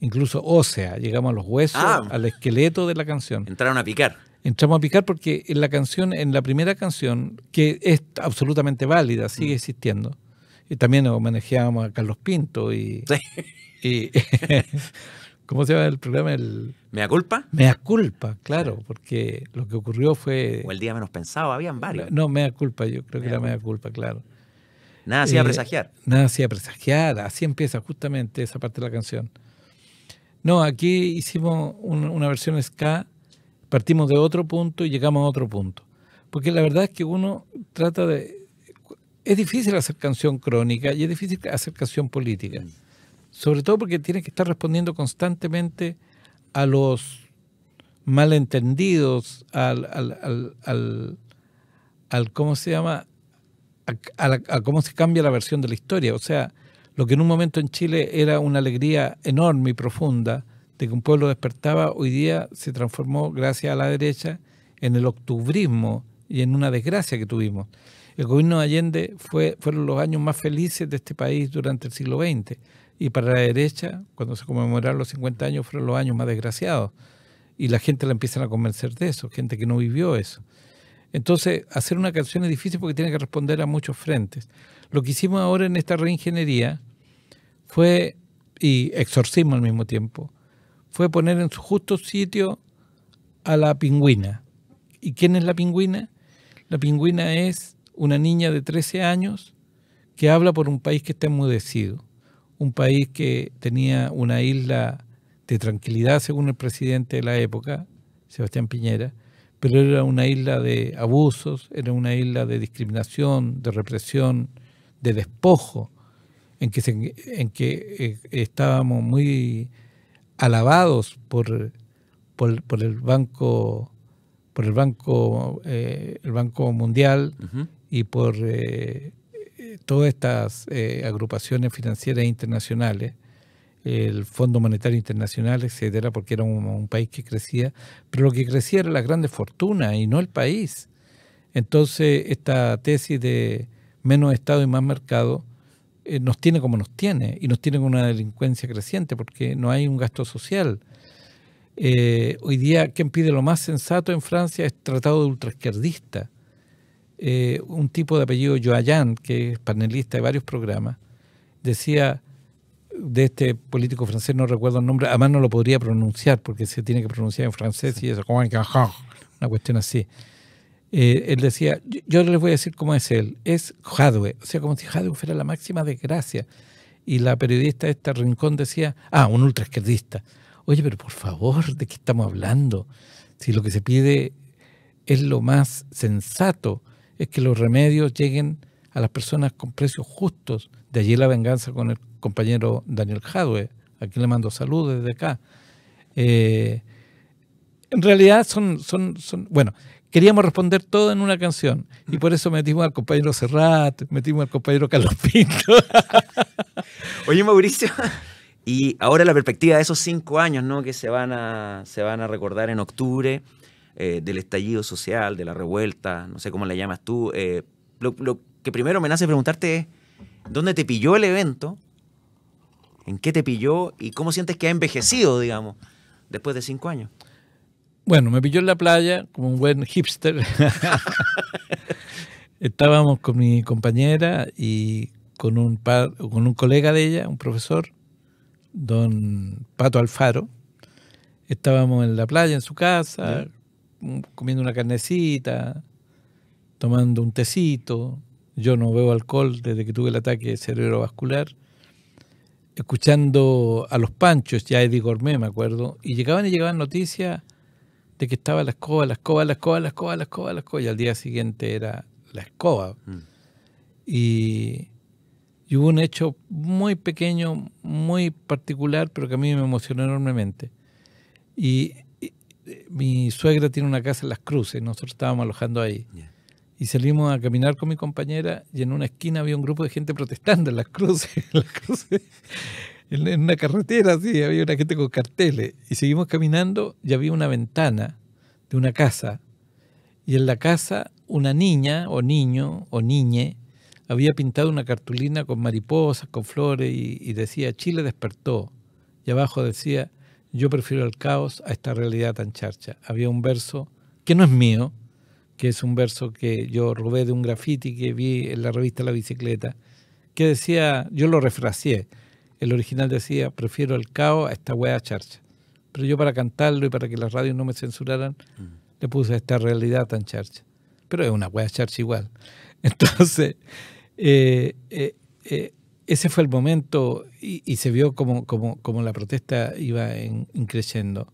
incluso ósea. Llegamos a los huesos, ah. al esqueleto de la canción. Entraron a picar entramos a picar porque en la canción, en la primera canción, que es absolutamente válida, sigue mm. existiendo, y también manejábamos a Carlos Pinto y, y ¿Cómo se llama el programa? El... ¿Mea culpa? Mea culpa, claro, porque lo que ocurrió fue. O el día menos pensado, habían varios. No, mea culpa, yo creo que era mea culpa, claro. Nada hacía a eh, presagiar. Nada a presagiar, así empieza justamente esa parte de la canción. No, aquí hicimos una versión ska, partimos de otro punto y llegamos a otro punto. Porque la verdad es que uno trata de. Es difícil hacer canción crónica y es difícil hacer canción política. Mm sobre todo porque tiene que estar respondiendo constantemente a los malentendidos, al, cómo se llama, a, cómo se cambia la versión de la historia. O sea, lo que en un momento en Chile era una alegría enorme y profunda de que un pueblo despertaba, hoy día se transformó, gracias a la derecha, en el octubrismo y en una desgracia que tuvimos. El gobierno de Allende fue, fueron los años más felices de este país durante el siglo XX. Y para la derecha, cuando se conmemoraron los 50 años, fueron los años más desgraciados. Y la gente la empiezan a convencer de eso, gente que no vivió eso. Entonces, hacer una canción es difícil porque tiene que responder a muchos frentes. Lo que hicimos ahora en esta reingeniería fue, y exorcismo al mismo tiempo, fue poner en su justo sitio a la pingüina. ¿Y quién es la pingüina? La pingüina es una niña de 13 años que habla por un país que está enmudecido un país que tenía una isla de tranquilidad, según el presidente de la época, Sebastián Piñera, pero era una isla de abusos, era una isla de discriminación, de represión, de despojo, en que, en que eh, estábamos muy alabados por, por, el banco por el banco eh, el banco mundial y por eh, todas estas eh, agrupaciones financieras internacionales, el Fondo Monetario Internacional, etcétera, porque era un, país que crecía, pero lo que crecía era la grande fortuna y no el país. Entonces, esta tesis de menos Estado y más mercado eh, nos tiene como nos tiene, y nos tiene con una delincuencia creciente, porque no hay un gasto social. Eh, hoy día, quien pide lo más sensato en Francia es tratado de ultraizquierdista. Eh, un tipo de apellido Joayán, que es panelista de varios programas, decía de este político francés, no recuerdo el nombre, además no lo podría pronunciar porque se tiene que pronunciar en francés y eso, una cuestión así. Eh, él decía, yo, les voy a decir cómo es él, es Jadwe, o sea, como si Jadwe fuera la máxima desgracia. Y la periodista de este rincón decía, ah, un ultraizquierdista. Oye, pero por favor, ¿de qué estamos hablando? Si lo que se pide es lo más sensato es que los remedios lleguen a las personas con precios justos. De allí la venganza con el compañero Daniel Jadwe, a quien le mando saludos desde acá. Eh, en realidad son, son, son, bueno, queríamos responder todo en una canción y por eso metimos al compañero Serrat, metimos al compañero Carlos Pinto. Oye, Mauricio, y ahora la perspectiva de esos cinco años, ¿no? Que se van a, se van a recordar en octubre. Eh, del estallido social, de la revuelta, no sé cómo la llamas tú, eh, lo, que primero me nace preguntarte es, ¿dónde te pilló el evento? ¿En qué te pilló? ¿Y cómo sientes que ha envejecido, digamos, después de cinco años? Bueno, me pilló en la playa como un buen hipster. Estábamos con mi compañera y con un, con un colega de ella, un profesor, don Pato Alfaro. Estábamos en la playa, en su casa, comiendo una carnecita, tomando un tecito. Yo no bebo alcohol desde que tuve el ataque cerebrovascular. Escuchando a los panchos, ya Eddie Gourmet, me acuerdo. Y llegaban y llegaban noticias de que estaba la escoba, la escoba, la escoba, la escoba, la escoba, la escoba. Y al día siguiente era la escoba. Mm. Y, y, hubo un hecho muy pequeño, muy particular, pero que a mí me emocionó enormemente. Y mi suegra tiene una casa en Las Cruces, nosotros estábamos alojando ahí. Y salimos a caminar con mi compañera y en una esquina había un grupo de gente protestando en Las Cruces, en, una carretera Sí, había una gente con carteles. Y seguimos caminando y había una ventana de una casa. Y en la casa una niña o niño o niñe había pintado una cartulina con mariposas, con flores y decía, Chile despertó. Y abajo decía, yo prefiero el caos a esta realidad tan charcha. Había un verso que no es mío, que es un verso que yo robé de un graffiti que vi en la revista La Bicicleta, que decía, yo lo refraseé, el original decía, prefiero el caos a esta hueá charcha. Pero yo para cantarlo y para que las radios no me censuraran, mm. le puse esta realidad tan charcha. Pero es una wea charcha igual. Entonces, eh, eh, eh, ese fue el momento y, se vio como, la protesta iba en, creciendo.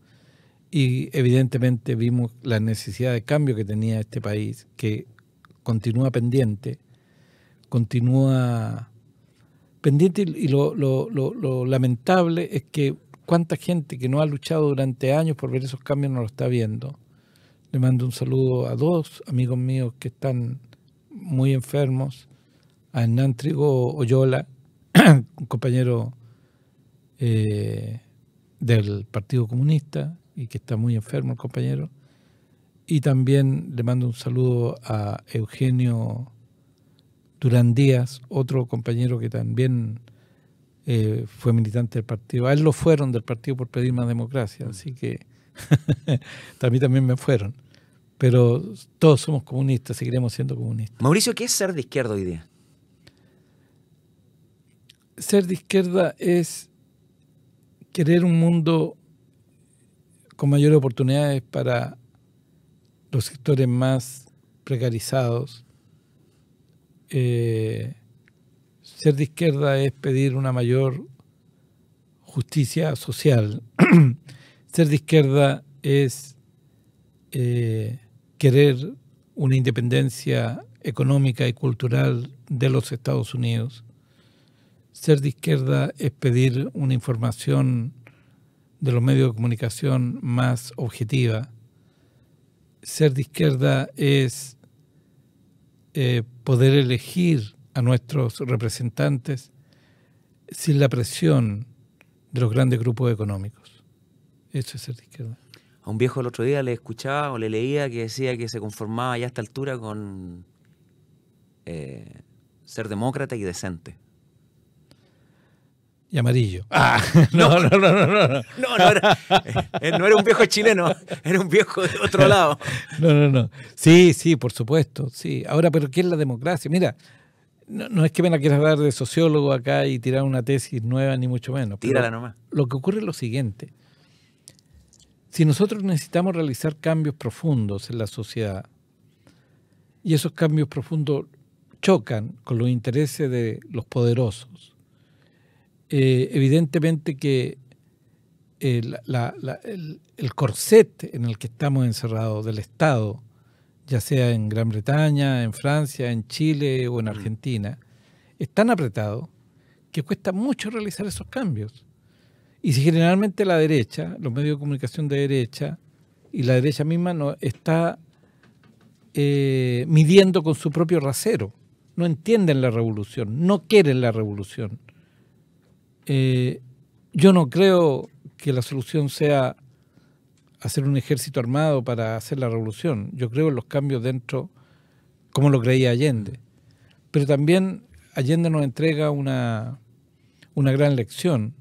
Y evidentemente vimos la necesidad de cambio que tenía este país, que continúa pendiente, continúa pendiente y lo, lo, lamentable es que cuánta gente que no ha luchado durante años por ver esos cambios no lo está viendo. Le mando un saludo a dos amigos míos que están muy enfermos, a Hernán Trigo Oyola, un compañero eh, del Partido Comunista y que está muy enfermo el compañero. Y también le mando un saludo a Eugenio Durán Díaz, otro compañero que también eh, fue militante del partido. A él lo fueron del partido por pedir más democracia, mm. así que a mí también me fueron. Pero todos somos comunistas, seguiremos siendo comunistas. Mauricio, ¿qué es ser de izquierda hoy día? ser de izquierda es querer un mundo con mayores oportunidades para los sectores más precarizados. Eh, ser de izquierda es pedir una mayor justicia social. ser de izquierda es eh, querer una independencia económica y cultural de los Estados Unidos ser de izquierda es pedir una información de los medios de comunicación más objetiva. Ser de izquierda es eh, poder elegir a nuestros representantes sin la presión de los grandes grupos económicos. Eso es ser de izquierda. A un viejo el otro día le escuchaba o le leía que decía que se conformaba ya a esta altura con eh, ser demócrata y decente y amarillo. Ah, no, no, no, no, no. No, no, no era, eh, no un viejo chileno, era un viejo de otro lado. No, no, no. Sí, sí, por supuesto, sí. Ahora, pero ¿qué es la democracia? Mira, no, no es que me la quieras dar de sociólogo acá y tirar una tesis nueva, ni mucho menos. Tírala nomás. Lo que ocurre es lo siguiente. Si nosotros necesitamos realizar cambios profundos en la sociedad, y esos cambios profundos chocan con los intereses de los poderosos, eh, evidentemente que eh, el, corset en el que estamos encerrados del Estado, ya sea en Gran Bretaña, en Francia, en Chile o en mm. Argentina, es tan apretado que cuesta mucho realizar esos cambios. Y si generalmente la derecha, los medios de comunicación de derecha y la derecha misma no está eh, midiendo con su propio rasero, no entienden la revolución, no quieren la revolución eh, yo no creo que la solución sea hacer un ejército armado para hacer la revolución. Yo creo en los cambios dentro, como lo creía Allende. Pero también Allende nos entrega una, una gran lección.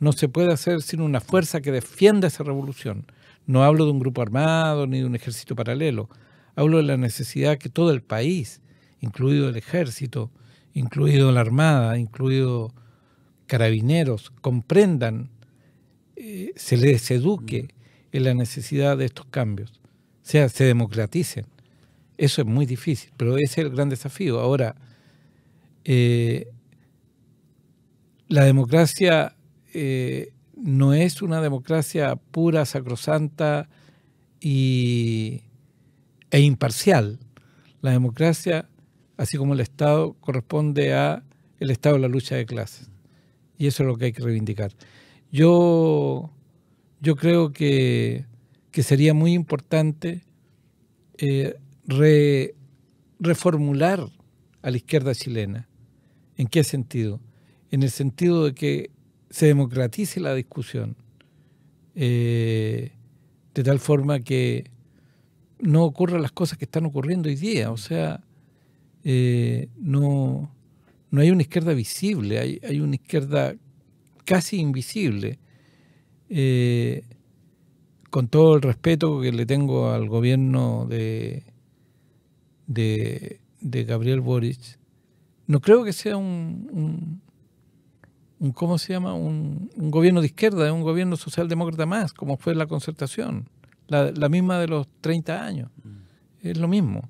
No se puede hacer sin una fuerza que defienda esa revolución. No hablo de un grupo armado ni de un ejército paralelo. Hablo de la necesidad que todo el país, incluido el ejército, incluido la armada, incluido carabineros comprendan, eh, se les eduque en la necesidad de estos cambios, o sea, se democraticen. Eso es muy difícil, pero es el gran desafío. Ahora, eh, la democracia eh, no es una democracia pura, sacrosanta e imparcial. La democracia, así como el Estado, corresponde a el Estado de la lucha de clases. Y eso es lo que hay que reivindicar. Yo, yo creo que, sería muy importante eh, reformular a la izquierda chilena. ¿En qué sentido? En el sentido de que se democratice la discusión, eh, de tal forma que no ocurran las cosas que están ocurriendo hoy día. O sea, eh, no, no hay una izquierda visible, hay, una izquierda casi invisible. Eh, con todo el respeto que le tengo al gobierno de, de, Gabriel Boric, no creo que sea un, ¿cómo se llama? Un, gobierno de izquierda, es un gobierno socialdemócrata más, como fue la concertación, la, misma de los 30 años. Mm. Es lo mismo.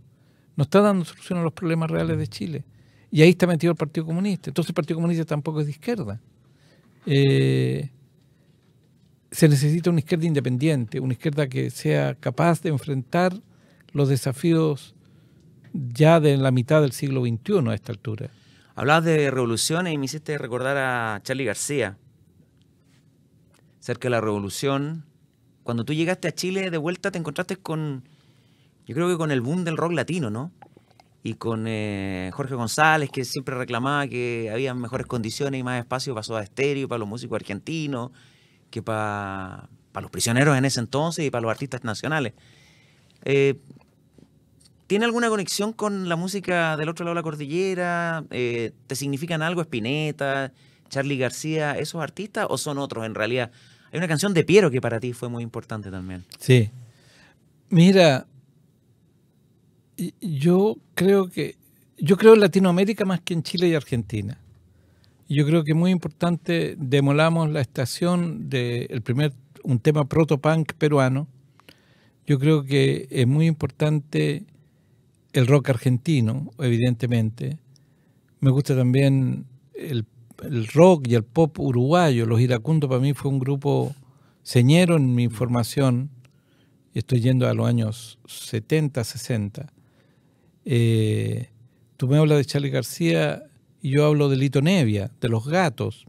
No está dando solución a los problemas reales de Chile. Y ahí está metido el Partido Comunista. Entonces el Partido Comunista tampoco es de izquierda. Eh, se necesita una izquierda independiente, una izquierda que sea capaz de enfrentar los desafíos ya de la mitad del siglo XXI a esta altura. Hablabas de revoluciones y me hiciste recordar a Charlie García. Cerca de la revolución, cuando tú llegaste a Chile de vuelta te encontraste con, yo creo que con el boom del rock latino, ¿no? y con eh, Jorge González, que siempre reclamaba que había mejores condiciones y más espacio para a estéreo para los músicos argentinos, que para, los prisioneros en ese entonces y para los artistas nacionales. Eh, ¿Tiene alguna conexión con la música del otro lado de la cordillera? Eh, ¿Te significan algo Spinetta, Charlie García, esos artistas o son otros en realidad? Hay una canción de Piero que para ti fue muy importante también. Sí. Mira, yo creo que yo creo en Latinoamérica más que en Chile y Argentina. Yo creo que es muy importante demolamos la estación del de primer un tema protopunk peruano. Yo creo que es muy importante el rock argentino, evidentemente. Me gusta también el, el rock y el pop uruguayo. Los Iracundos para mí fue un grupo señero en mi formación. Estoy yendo a los años 70, 60 eh, tú me hablas de Charlie García y yo hablo de Lito Nevia, de los gatos,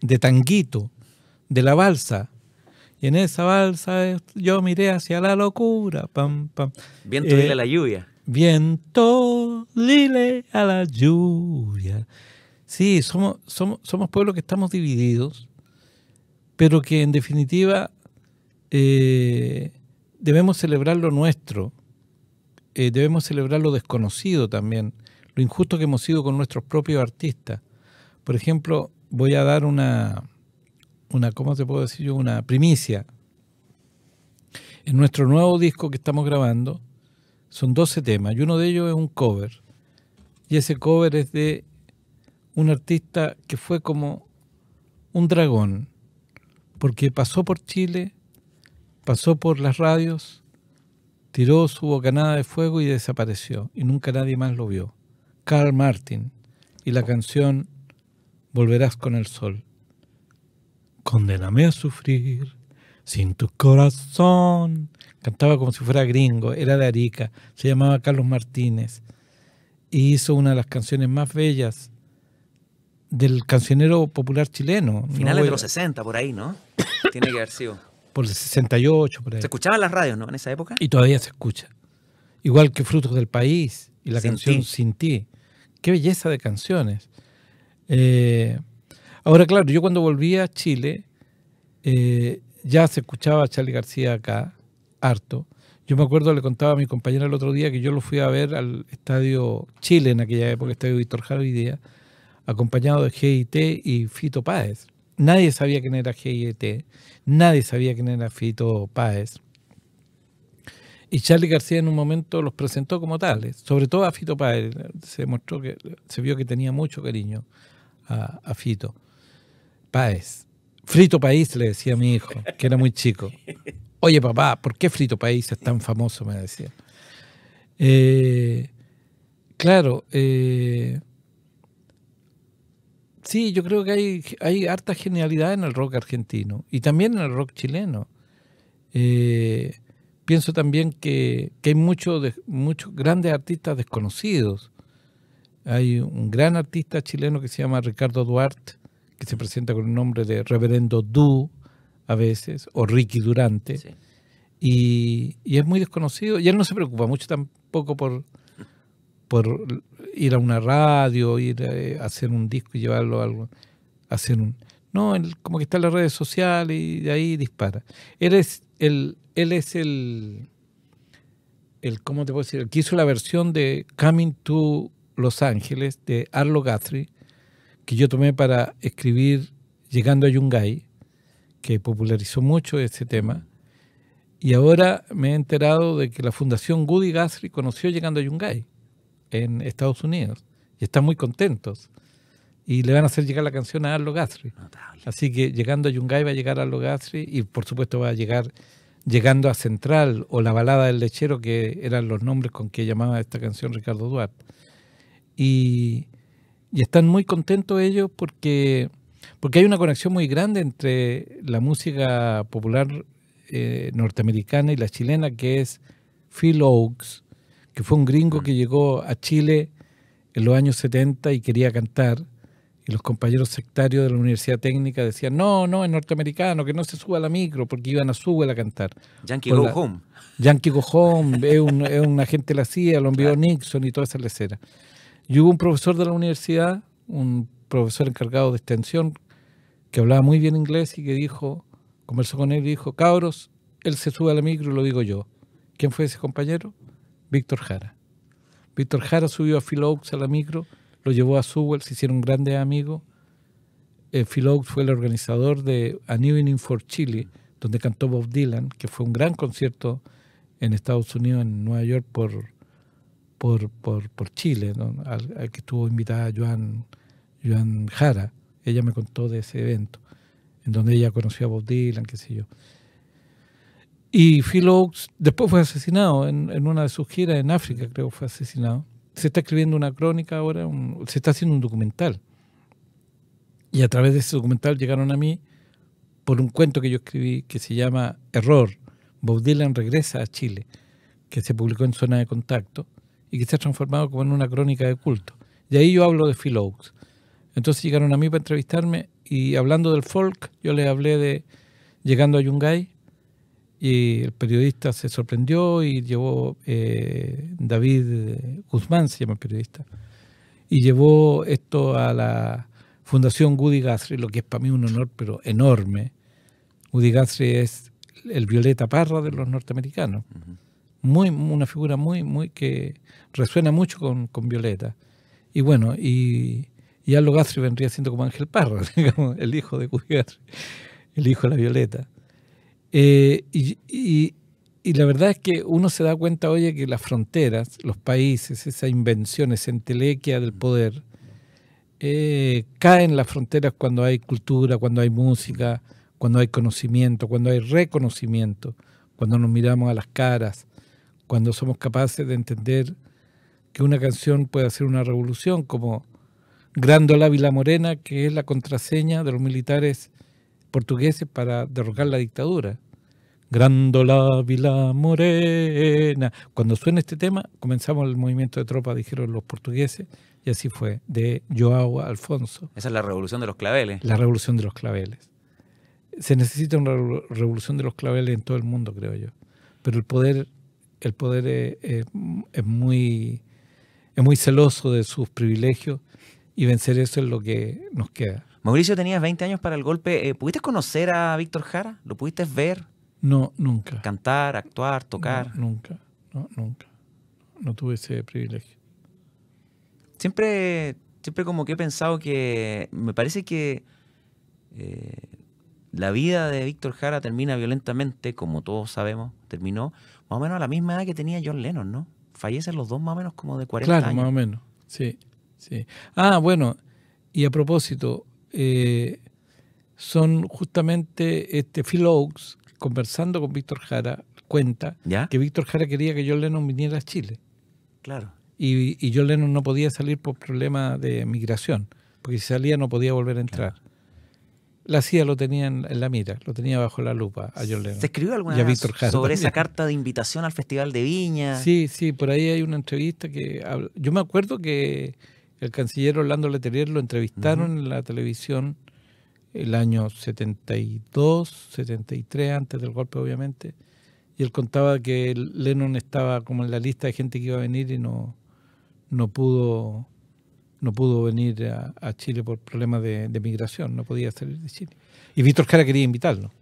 de Tanguito, de la balsa. Y en esa balsa yo miré hacia la locura. Pam, pam. Viento dile eh, a la lluvia. Viento dile a la lluvia. Sí, somos, somos, somos pueblos que estamos divididos, pero que en definitiva eh, debemos celebrar lo nuestro. Eh, debemos celebrar lo desconocido también, lo injusto que hemos sido con nuestros propios artistas. Por ejemplo, voy a dar una, una ¿cómo te puedo decir Una primicia. En nuestro nuevo disco que estamos grabando son 12 temas y uno de ellos es un cover. Y ese cover es de un artista que fue como un dragón, porque pasó por Chile, pasó por las radios, Tiró su bocanada de fuego y desapareció, y nunca nadie más lo vio. Carl Martin y la canción Volverás con el sol. Condename a sufrir sin tu corazón. Cantaba como si fuera gringo, era de Arica, se llamaba Carlos Martínez y hizo una de las canciones más bellas del cancionero popular chileno. Finales de los 60, por ahí, ¿no? Tiene que haber sido por el 68. Por ahí. Se escuchaba las radios, ¿no? En esa época. Y todavía se escucha. Igual que Frutos del País y la canción Sin ti. Qué belleza de canciones. Eh, ahora, claro, yo cuando volví a Chile, eh, ya se escuchaba a Charlie García acá, harto. Yo me acuerdo, le contaba a mi compañera el otro día que yo lo fui a ver al Estadio Chile en aquella época, Estadio Víctor Jara y acompañado de GIT y Fito Páez. Nadie sabía quién era GIT, nadie sabía quién era Fito Páez. Y Charlie García en un momento los presentó como tales, sobre todo a Fito Páez. Se mostró que se vio que tenía mucho cariño a, Fito Páez. Frito País le decía a mi hijo, que era muy chico. Oye, papá, ¿por qué Frito País es tan famoso? Me decía. Eh, claro, eh, Sí, yo creo que hay, hay harta genialidad en el rock argentino y también en el rock chileno. Eh, pienso también que, hay muchos grandes artistas desconocidos. Hay un gran artista chileno que se llama Ricardo Duarte, que se presenta con el nombre de Reverendo Du a veces, o Ricky Durante. y, es muy desconocido. Y él no se preocupa mucho tampoco por, por ir a una radio, ir a eh, hacer un disco y llevarlo a algo, hacer un... No, como que está en las redes sociales y de ahí dispara. Él es el... Él es el, el ¿Cómo te puedo decir? El que hizo la versión de Coming to Los Ángeles de Arlo Guthrie, que yo tomé para escribir Llegando a Yungay, que popularizó mucho ese tema. Y ahora me he enterado de que la Fundación Goody Guthrie conoció Llegando a Yungay en Estados Unidos y están muy contentos. Y le van a hacer llegar la canción a Arlo Guthrie. Así que llegando a Yungay va a llegar Arlo Guthrie y por supuesto va a llegar llegando a Central o la balada del lechero que eran los nombres con que llamaba esta canción Ricardo Duarte. Y, están muy contentos ellos porque, porque hay una conexión muy grande entre la música popular eh, norteamericana y la chilena que es Phil Oaks, que fue un gringo mm. que llegó a Chile en los años 70 y quería cantar. Y los compañeros sectarios de la Universidad Técnica decían, no, no, es norteamericano, que no se suba a la micro, porque iban a sube a cantar. Yankee Go Home. Yankee Go Home, es un, agente de la CIA, lo envió Nixon y toda esa lecera. Y hubo un profesor de la universidad, un profesor encargado de extensión, que hablaba muy bien inglés y que dijo, conversó con él y dijo, cabros, él se sube a la micro y lo digo yo. ¿Quién fue ese compañero? Víctor Jara. Víctor Jara subió a Phil a la micro, lo llevó a Sewell, se hicieron un amigos. amigo. Eh, Phil Oaks fue el organizador de A New Evening for Chile, donde cantó Bob Dylan, que fue un gran concierto en Estados Unidos, en Nueva York, por, por, por, Chile, al, que estuvo invitada Joan, Joan Jara. Ella me contó de ese evento, en donde ella conoció a Bob Dylan, qué sé yo. Y Phil Oaks después fue asesinado en, en, una de sus giras en África, creo fue asesinado. Se está escribiendo una crónica ahora, se está haciendo un documental. Y a través de ese documental llegaron a mí por un cuento que yo escribí que se llama Error. Bob Dylan regresa a Chile, que se publicó en Zona de Contacto y que se ha transformado como en una crónica de culto. Y ahí yo hablo de Phil Oaks. Entonces llegaron a mí para entrevistarme y hablando del folk, yo les hablé de Llegando a Yungay, y el periodista se sorprendió y llevó, eh, David eh, Guzmán se llama periodista, y llevó esto a la Fundación Woody Guthrie, lo que es para mí un honor, pero enorme. Woody Guthrie es el Violeta Parra de los norteamericanos. muy, una figura muy, muy que resuena mucho con, Violeta. Y bueno, y, y Aldo Guthrie vendría siendo como Ángel Parra, el hijo de Woody Guthrie, el hijo de la Violeta. Eh, y, la verdad es que uno se da cuenta, oye, que las fronteras, los países, esa invención, esa entelequia del poder, eh, caen las fronteras cuando hay cultura, cuando hay música, cuando hay conocimiento, cuando hay reconocimiento, cuando nos miramos a las caras, cuando somos capaces de entender que una canción puede hacer una revolución, como Grandola Vila Morena, que es la contraseña de los militares portugueses para derrocar la dictadura. Grandola Vila Morena. Cuando suena este tema, comenzamos el movimiento de tropas, dijeron los portugueses, y así fue, de Joao Alfonso. Esa es la revolución de los claveles. La revolución de los claveles. Se necesita una revolución de los claveles en todo el mundo, creo yo. Pero el poder, el poder eh, eh, muy, es muy celoso de sus privilegios y vencer eso es lo que nos queda. Mauricio, tenías 20 años para el golpe. Eh, ¿Pudiste conocer a Víctor Jara? ¿Lo pudiste ver? No, nunca. Cantar, actuar, tocar. nunca, nunca. No tuve ese privilegio. Siempre, siempre como que he pensado que me parece que eh, la vida de Víctor Jara termina violentamente, como todos sabemos, terminó más o menos a la misma edad que tenía John Lennon, ¿no? Fallecen los dos más o menos como de 40 años. Claro, más o menos, sí, sí. Ah, bueno, y a propósito, eh, son justamente este Phil Oaks, conversando con Víctor Jara, cuenta ¿Ya? que Víctor Jara quería que John Lennon viniera a Chile. Claro. Y, John Lennon no podía salir por problemas de migración, porque si salía no podía volver a entrar. La CIA lo tenía en, la mira, lo tenía bajo la lupa a John Lennon. ¿Se escribió alguna vez sobre esa carta de invitación al Festival de Viña? Sí, sí, por ahí hay una entrevista que... Yo me acuerdo que el canciller Orlando Letelier lo entrevistaron en la televisión el año 72, 73, antes del golpe obviamente, y él contaba que Lennon estaba como en la lista de gente que iba a venir y no, no pudo no pudo venir a, Chile por problemas de, migración, no podía salir de Chile. Y Víctor Jara quería invitarlo.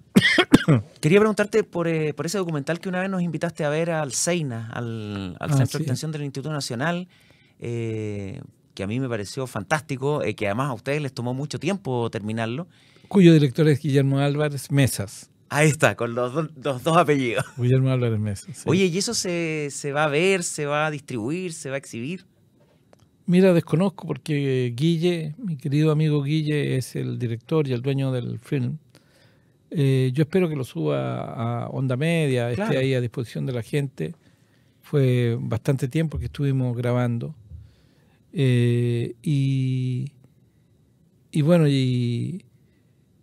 quería preguntarte por, eh, por, ese documental que una vez nos invitaste a ver al Seina, al, ah, Centro de Extensión del Instituto Nacional, eh, que a mí me pareció fantástico, eh, que además a ustedes les tomó mucho tiempo terminarlo. Cuyo director es Guillermo Álvarez Mesas. Ahí está, con los, dos apellidos. Guillermo Álvarez Mesas. Oye, ¿y eso se, se va a ver, se va a distribuir, se va a exhibir? Mira, desconozco porque Guille, mi querido amigo Guille, es el director y el dueño del film. Eh, yo espero que lo suba a Onda Media, esté ahí a disposición de la gente. Fue bastante tiempo que estuvimos grabando. Eh, y, y bueno, y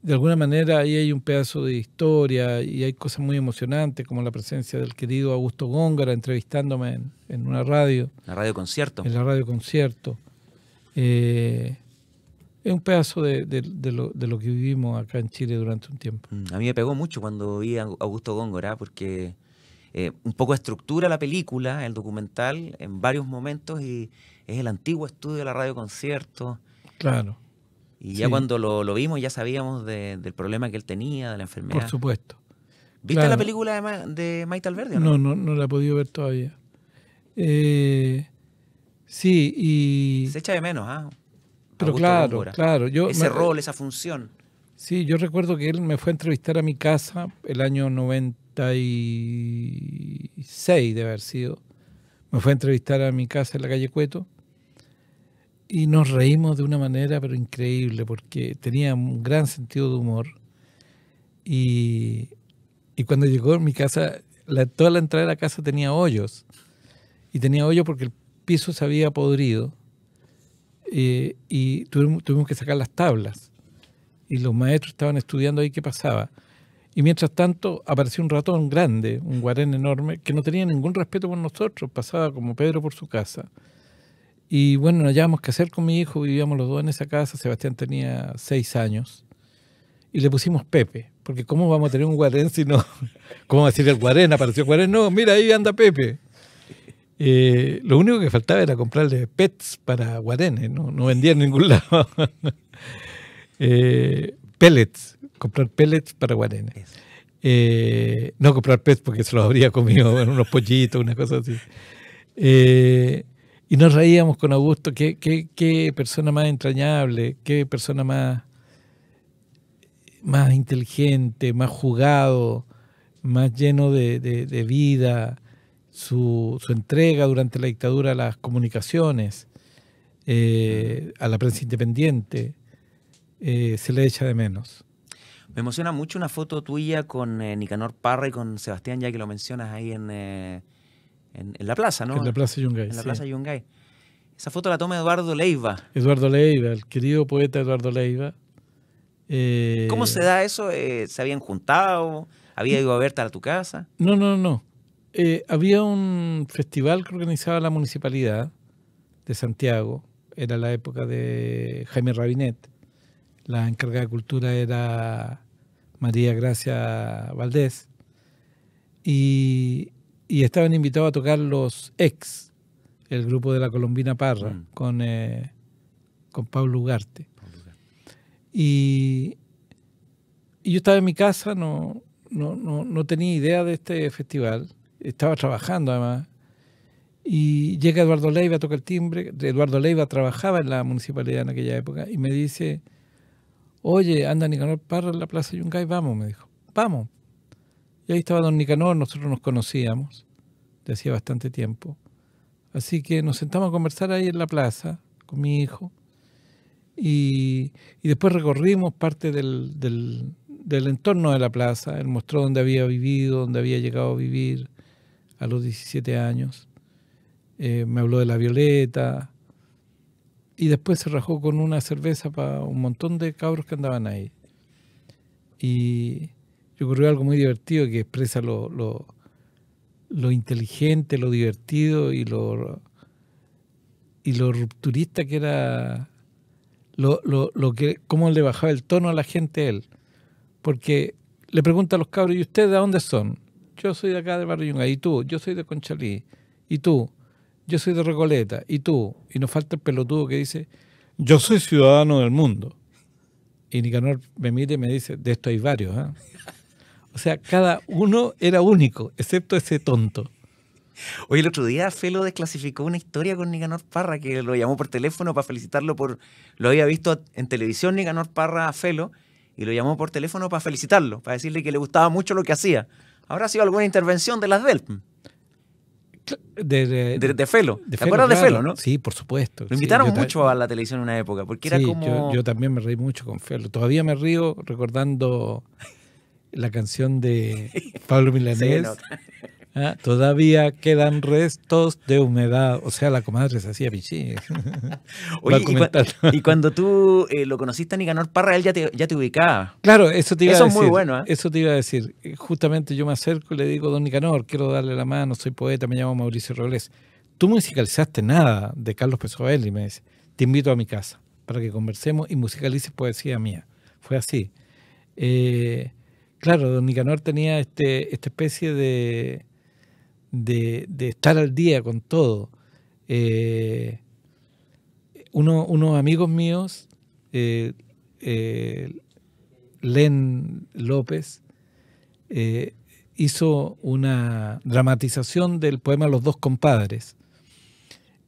de alguna manera ahí hay un pedazo de historia y hay cosas muy emocionantes, como la presencia del querido Augusto Góngara entrevistándome en, una radio. La radio concierto. En la radio concierto. Eh, es un pedazo de, de, de, lo, de, lo, que vivimos acá en Chile durante un tiempo. Mm, a mí me pegó mucho cuando vi a Augusto Góngora, porque eh, un poco estructura la película, el documental, en varios momentos y es el antiguo estudio de la radio concierto. Claro. Y ya cuando lo, vimos ya sabíamos del problema que él tenía, de la enfermedad. Por supuesto. ¿Viste la película de, de Maite o no? No, no, la he podido ver todavía. Eh, sí, y... Se echa de menos, ¿ah? Pero claro, claro. Ese rol, esa función. Sí, yo recuerdo que él me fue a entrevistar a mi casa el año 90 seis de haber sido, me fue a entrevistar a mi casa en la calle Cueto y nos reímos de una manera pero increíble porque tenía un gran sentido de humor y, cuando llegó a mi casa, toda la entrada de la casa tenía hoyos y tenía hoyos porque el piso se había podrido eh, y tuvimos, tuvimos que sacar las tablas y los maestros estaban estudiando ahí qué pasaba y mientras tanto apareció un ratón grande, un guarén enorme, que no tenía ningún respeto por nosotros, pasaba como Pedro por su casa. Y bueno, nos hallábamos que hacer con mi hijo, vivíamos los dos en esa casa, Sebastián tenía seis años, y le pusimos Pepe, porque ¿cómo vamos a tener un guarén si no? ¿Cómo va a decir el guarén? Apareció el guarén, no, mira, ahí anda Pepe. Eh, lo único que faltaba era comprarle pets para guarenes, no, no vendía en ningún lado. Eh, pellets, Comprar pellets para Guarenes. Eh, no comprar pez porque se los habría comido, en unos pollitos, una cosa así. Eh, y nos reíamos con Augusto, qué, qué, qué, persona más entrañable, qué persona más, más inteligente, más jugado, más lleno de, vida, su, entrega durante la dictadura a las comunicaciones, eh, a la prensa independiente, se le echa de menos. Me emociona mucho una foto tuya con eh, Nicanor Parra y con Sebastián, ya que lo mencionas ahí en, eh, la plaza, ¿no? En la plaza Yungay. En la plaza Yungay. Esa foto la toma Eduardo Leiva. Eduardo Leiva, el querido poeta Eduardo Leiva. Eh, ¿Cómo se da eso? ¿Se habían juntado? ¿Había mm. ido a verte a tu casa? No, no, no. había un festival que organizaba la municipalidad de Santiago. Era la época de Jaime Rabinet. La encargada de cultura era María Gracia Valdés, y, estaban invitados a tocar los ex, el grupo de la Colombina Parra, mm. con, eh, con Pablo Ugarte. Y, y, yo estaba en mi casa, no, no, tenía idea de este festival, estaba trabajando además. Y llega Eduardo Leiva, tocar el timbre. Eduardo Leiva trabajaba en la municipalidad en aquella época y me dice, Oye, anda Nicanor Parra en la Plaza Yungay, vamos, me dijo. Vamos. Y ahí estaba don Nicanor, nosotros nos conocíamos de hacía bastante tiempo. Así que nos sentamos a conversar ahí en la plaza con mi hijo. Y, después recorrimos parte del, entorno de la plaza. Él mostró dónde había vivido, dónde había llegado a vivir a los 17 años. Eh, me habló de la Violeta, y después se rajó con una cerveza para un montón de cabros que andaban ahí. Y, ocurrió algo muy divertido que expresa lo, lo, inteligente, lo divertido y lo, y lo rupturista que era, lo, que, cómo le bajaba el tono a la gente él. Porque le pregunta a los cabros, ¿y ustedes de dónde son? Yo soy de acá de Barrio ¿y tú? Yo soy de Conchalí, ¿y tú? yo soy de Recoleta, y tú, y nos falta el pelotudo que dice, yo soy ciudadano del mundo. Y Nicanor me mira y me dice, de esto hay varios. ¿ah? O sea, cada uno era único, excepto ese tonto. hoy el otro día Felo desclasificó una historia con Nicanor Parra, que lo llamó por teléfono para felicitarlo por... Lo había visto en televisión Nicanor Parra a Felo, y lo llamó por teléfono para felicitarlo, para decirle que le gustaba mucho lo que hacía. ¿Habrá sido alguna intervención de las DELP? De, de, Felo. ¿Te acuerdas de Felo, no? Sí, por supuesto. Lo invitaron mucho a la televisión en una época, porque era como. Yo, también me reí mucho con Felo. Todavía me río recordando la canción de Pablo Milanés. ¿Ah? Todavía quedan restos de humedad. O sea, la comadre se hacía pichín y, cuando tú eh, lo conociste a Nicanor Parra, él ya te, ya te ubicaba. Claro, eso te iba a decir. Eso es muy bueno. ¿eh? Eso te iba a decir. Justamente yo me acerco y le digo, don Nicanor, quiero darle la mano, soy poeta, me llamo Mauricio Robles. Tú musicalizaste nada de Carlos Pesoel y me dice, te invito a mi casa para que conversemos y musicalices poesía mía. Fue así. Eh, claro, don Nicanor tenía este, esta especie de, de, estar al día con todo. Eh, uno, unos amigos míos, eh, eh, Len López, hizo una dramatización del poema Los dos compadres.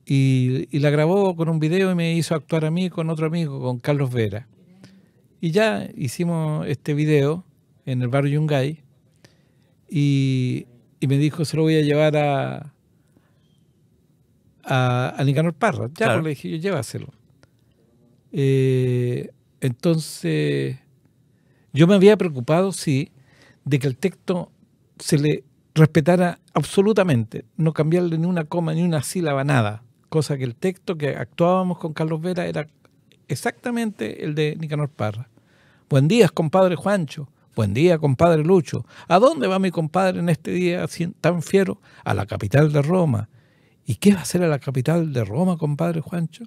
Y, y, la grabó con un video y me hizo actuar a mí con otro amigo, con Carlos Vera. Y ya hicimos este video en el barrio Yungay. Y, y me dijo, se lo voy a llevar a, a, Nicanor Parra. Ya, pues, le dije, yo llévaselo. Eh, entonces, yo me había preocupado, sí, de que el texto se le respetara absolutamente, no cambiarle ni una coma, ni una sílaba, nada. Cosa que el texto que actuábamos con Carlos Vera era exactamente el de Nicanor Parra. Buen día, compadre Juancho. Buen día, compadre Lucho. ¿A dónde va mi compadre en este día tan fiero? A la capital de Roma. ¿Y qué va a hacer a la capital de Roma, compadre Juancho?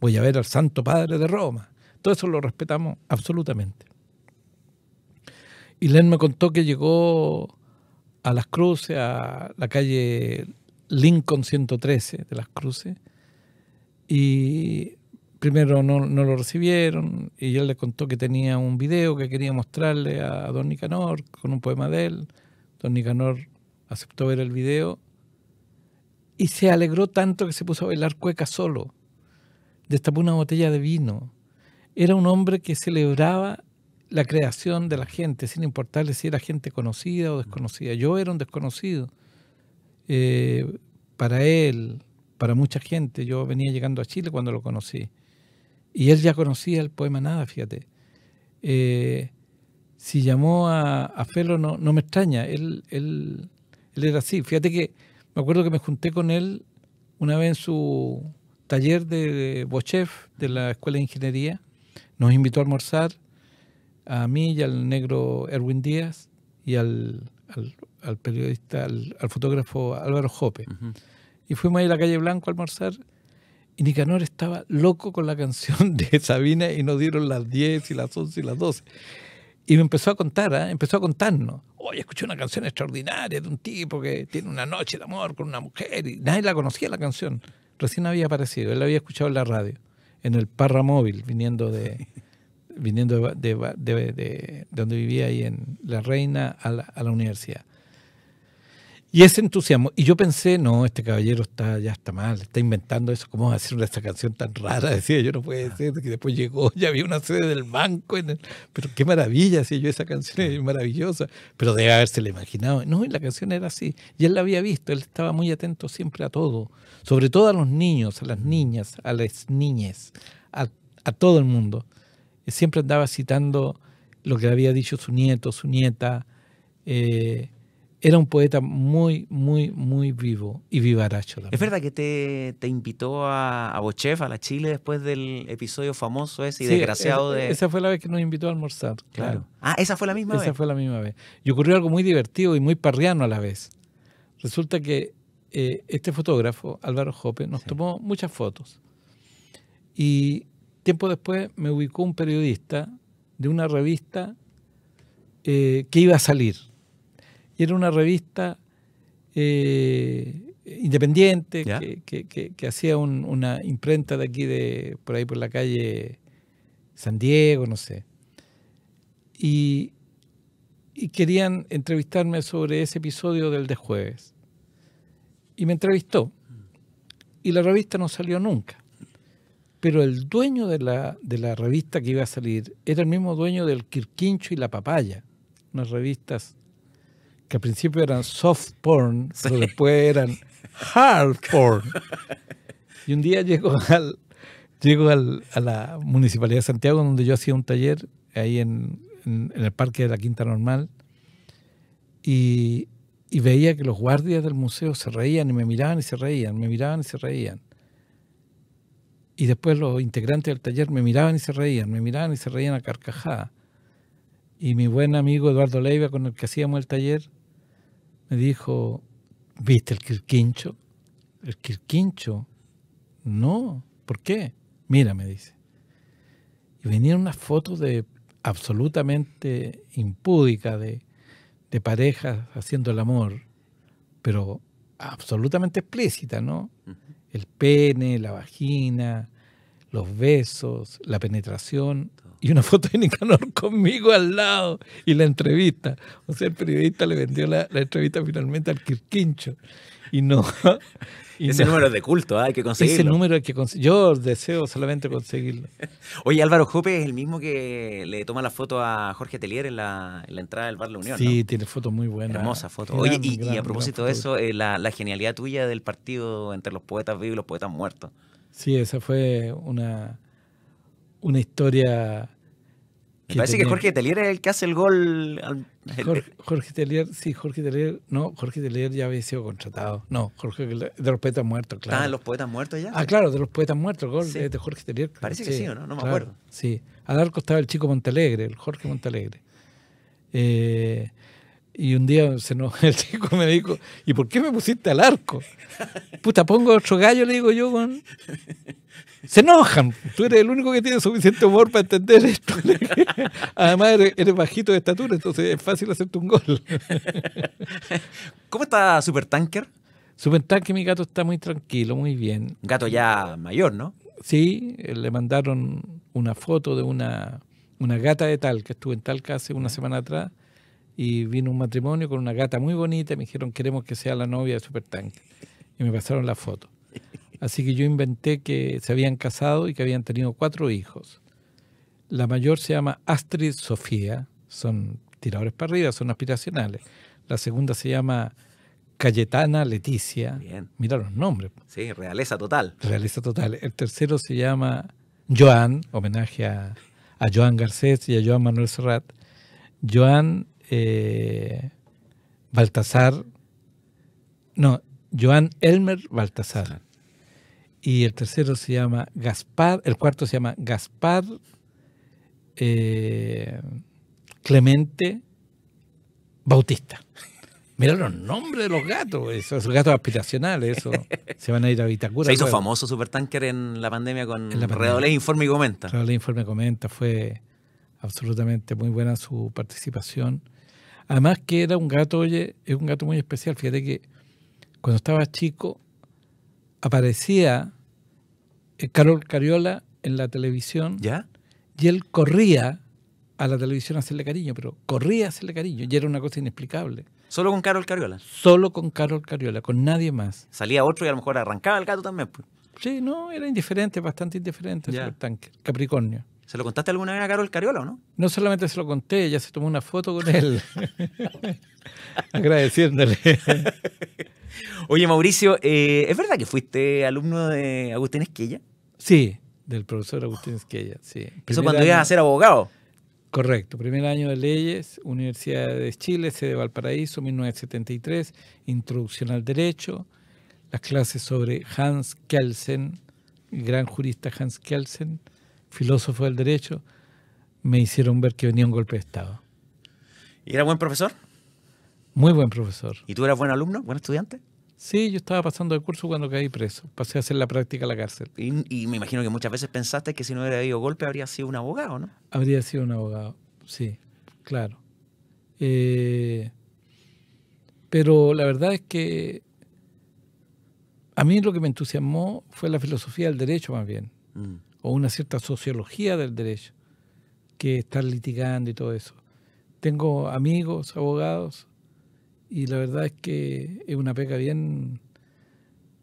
Voy a ver al Santo Padre de Roma. Todo eso lo respetamos absolutamente. Y Len me contó que llegó a Las Cruces, a la calle Lincoln 113 de Las Cruces, y Primero no, lo recibieron y él le contó que tenía un video que quería mostrarle a, don Nicanor con un poema de él. Don Nicanor aceptó ver el video y se alegró tanto que se puso a bailar cueca solo. Destapó una botella de vino. Era un hombre que celebraba la creación de la gente, sin importarle si era gente conocida o desconocida. Yo era un desconocido. Eh, para él, para mucha gente, yo venía llegando a Chile cuando lo conocí. Y él ya conocía el poema Nada, fíjate. Eh, si llamó a, a Felo, no, me extraña, él, él era así. Fíjate que me acuerdo que me junté con él una vez en su taller de Bochef, de la Escuela de Ingeniería. Nos invitó a almorzar a mí y al negro Erwin Díaz y al, periodista, al, fotógrafo Álvaro Jope. Y fuimos ahí a la calle Blanco a almorzar y Nicanor estaba loco con la canción de Sabina y nos dieron las 10 y las 11 y las 12. Y me empezó a contar, ¿ah? empezó a contarnos. Oye, escuché una canción extraordinaria de un tipo que tiene una noche de amor con una mujer y nadie la conocía la canción. Recién había aparecido, él la había escuchado en la radio, en el Parra Móvil, viniendo de, viniendo de, donde vivía ahí en La Reina a la universidad. Y ese entusiasmo. Y yo pensé, no, este caballero está ya está mal, está inventando eso. ¿Cómo va a hacer esta canción tan rara? Decía yo, no puede ser. Que después llegó, ya había una sede del banco. En el... pero qué maravilla, decía yo, esa canción es maravillosa. Pero debe la imaginado. No, y la canción era así. Y él la había visto, él estaba muy atento siempre a todo. Sobre todo a los niños, a las niñas, a las niñas, a, todo el mundo. Siempre andaba citando lo que había dicho su nieto, su nieta. Eh, era un poeta muy, muy, muy vivo y vivaracho ¿Es verdad que te, invitó a, a Bochef, a la Chile, después del episodio famoso ese y desgraciado e-, de...? E-, esa fue la vez que nos invitó a almorzar, claro. Ah, ¿esa fue la misma vez? Esa fue la misma vez. Y ocurrió algo muy divertido y muy parriano a la vez. Resulta que eh, este fotógrafo, Álvaro Jope, nos tomó muchas fotos. Y tiempo después me ubicó un periodista de una revista eh, que iba a salir y era una revista eh, independiente que, hacía una imprenta de aquí, de por ahí por la calle San Diego, no sé. Y, querían entrevistarme sobre ese episodio del de jueves. Y me entrevistó. Y la revista no salió nunca. Pero el dueño de la, de la revista que iba a salir era el mismo dueño del Quirquincho y la Papaya, unas revistas que al principio eran soft porn, pero después eran hard porn. Y un día llego, al, a la Municipalidad de Santiago, donde yo hacía un taller, ahí en, el Parque de la Quinta Normal, y, y veía que los guardias del museo se reían y me miraban y se reían, me miraban y se reían. Y después los integrantes del taller me miraban y se reían, me miraban y se reían a carcajada. Y mi buen amigo Eduardo Leiva, con el que hacíamos el taller, me dijo, ¿viste el quirquincho? ¿El quirquincho? No, ¿por qué? Mira, me dice. Y venían unas fotos de absolutamente impúdica de, parejas haciendo el amor, pero absolutamente explícita, ¿no? El pene, la vagina, los besos, la penetración y una foto de Nicanor conmigo al lado y la entrevista. O sea, el periodista le vendió la, entrevista finalmente al Quirquincho. Y no. ese número es de culto, ¿eh? hay que conseguirlo. Ese número hay que Yo deseo solamente conseguirlo. Oye, Álvaro Jope es el mismo que le toma la foto a Jorge Telier en la, entrada del Bar La Unión. Sí, tiene fotos muy buenas. Hermosa foto. Oye, y, a propósito de eso, eh, la, genialidad tuya del partido entre los poetas vivos y los poetas muertos. Sí, esa fue una, una historia. parece que Jorge Telier es el que hace el gol. Jorge, Telier, sí, Jorge Telier, no, Jorge Telier ya había sido contratado. No, Jorge de los poetas muertos, claro. Ah, los poetas muertos ya. Ah, claro, de los poetas muertos, el gol de Jorge Telier. Parece que sí, ¿o no? No me acuerdo. Sí. al arco estaba el chico Montalegre, el Jorge Montalegre. Eh, y un día se nos, el chico me dijo, ¿y por qué me pusiste al arco? Puta, pongo otro gallo, le digo yo, con... Se enojan. Tú eres el único que tiene suficiente humor para entender esto. Además, eres, bajito de estatura, entonces es fácil hacerte un gol. ¿Cómo está Supertanker? Supertanker, mi gato está muy tranquilo, muy bien. Un Gato ya mayor, ¿no? Sí, eh, le mandaron una foto de una, gata de Talca. Estuve en Talca hace una semana atrás y vino un matrimonio con una gata muy bonita me dijeron queremos que sea la novia de Supertanker. Y me pasaron la foto. Así que yo inventé que se habían casado y que habían tenido cuatro hijos. La mayor se llama Astrid Sofía, son tiradores para arriba, son aspiracionales. La segunda se llama Cayetana Leticia. Mira los nombres. Sí, realeza total. Realeza total. El tercero se llama Joan, homenaje a, Joan Garcés y a Joan Manuel Serrat. Joan eh, Baltasar. No, Joan Elmer Baltasar y el tercero se llama Gaspar, el cuarto se llama Gaspar eh, Clemente Bautista. Mira los nombres de los gatos, esos gatos aspiracionales, eso. se van a ir a Vitacura. Se hizo famoso Supertanker en la pandemia con Redolés Informe y Comenta. Redolés Informe y Comenta, fue absolutamente muy buena su participación. Además que era un gato, oye, es un gato muy especial. Fíjate que cuando estaba chico aparecía eh, Carol Cariola en la televisión. ¿Ya? Y él corría a la televisión a hacerle cariño, pero corría a hacerle cariño y era una cosa inexplicable. ¿Solo con Carol Cariola? Solo con Carol Cariola, con nadie más. Salía otro y a lo mejor arrancaba el gato también. Pues. Sí, no, era indiferente, bastante indiferente, tanque, Capricornio. ¿Se lo contaste alguna vez a Carol Cariola o no? No solamente se lo conté, ella se tomó una foto con él. Agradeciéndole. Oye, Mauricio, eh, ¿es verdad que fuiste alumno de Agustín Esquella? Sí, del profesor Agustín Esquella, sí. Eso cuando ibas a ser abogado. Correcto, primer año de leyes, Universidad de Chile, sede de Valparaíso, 1973, introducción al derecho, las clases sobre Hans Kelsen, gran jurista Hans Kelsen, filósofo del derecho, me hicieron ver que venía un golpe de Estado. ¿Y era buen profesor? Muy buen profesor. ¿Y tú eras buen alumno, buen estudiante? Sí, yo estaba pasando el curso cuando caí preso. Pasé a hacer la práctica a la cárcel. Y, me imagino que muchas veces pensaste que si no hubiera habido golpe habría sido un abogado, ¿no? Habría sido un abogado, sí, claro. Eh, pero la verdad es que a mí lo que me entusiasmó fue la filosofía del derecho más bien. Mm o una cierta sociología del derecho que estar litigando y todo eso. Tengo amigos, abogados, y la verdad es que es una pega bien,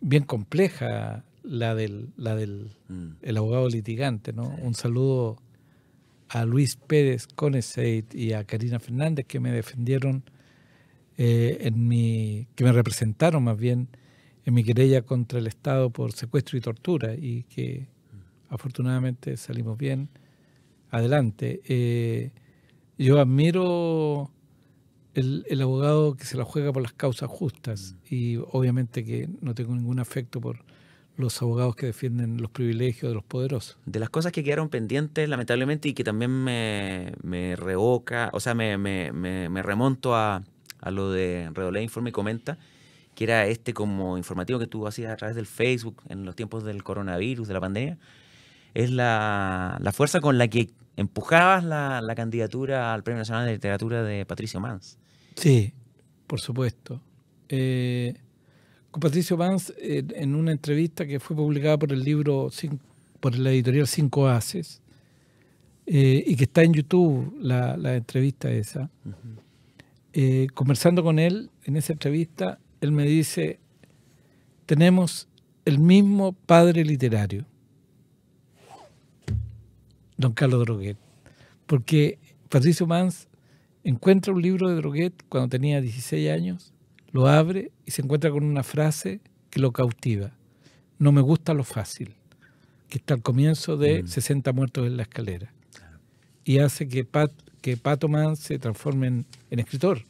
bien compleja la del, la del mm. abogado litigante. ¿no? Un saludo a Luis Pérez Coneseit y a Karina Fernández que me defendieron, eh, en mi, que me representaron más bien en mi querella contra el Estado por secuestro y tortura y que afortunadamente salimos bien adelante. Eh, yo admiro el, el, abogado que se la juega por las causas justas mm. y obviamente que no tengo ningún afecto por los abogados que defienden los privilegios de los poderosos. De las cosas que quedaron pendientes, lamentablemente, y que también me, me revoca, o sea, me, me, me remonto a, a, lo de Redolé Informe y Comenta, que era este como informativo que tú hacías a través del Facebook en los tiempos del coronavirus, de la pandemia, es la, fuerza con la que empujabas la, candidatura al Premio Nacional de Literatura de Patricio Mans. Sí, por supuesto. Eh, con Patricio Mans, eh, en una entrevista que fue publicada por el libro, por la editorial Cinco Haces, eh, y que está en YouTube la, entrevista esa, conversando con él en esa entrevista, él me dice, tenemos el mismo padre literario don Carlos Droguet, porque Patricio Mans encuentra un libro de Droguet cuando tenía 16 años, lo abre y se encuentra con una frase que lo cautiva. No me gusta lo fácil, que está al comienzo de 60 mm. muertos en la escalera. Y hace que, Pat, que Pato se transforme en, escritor.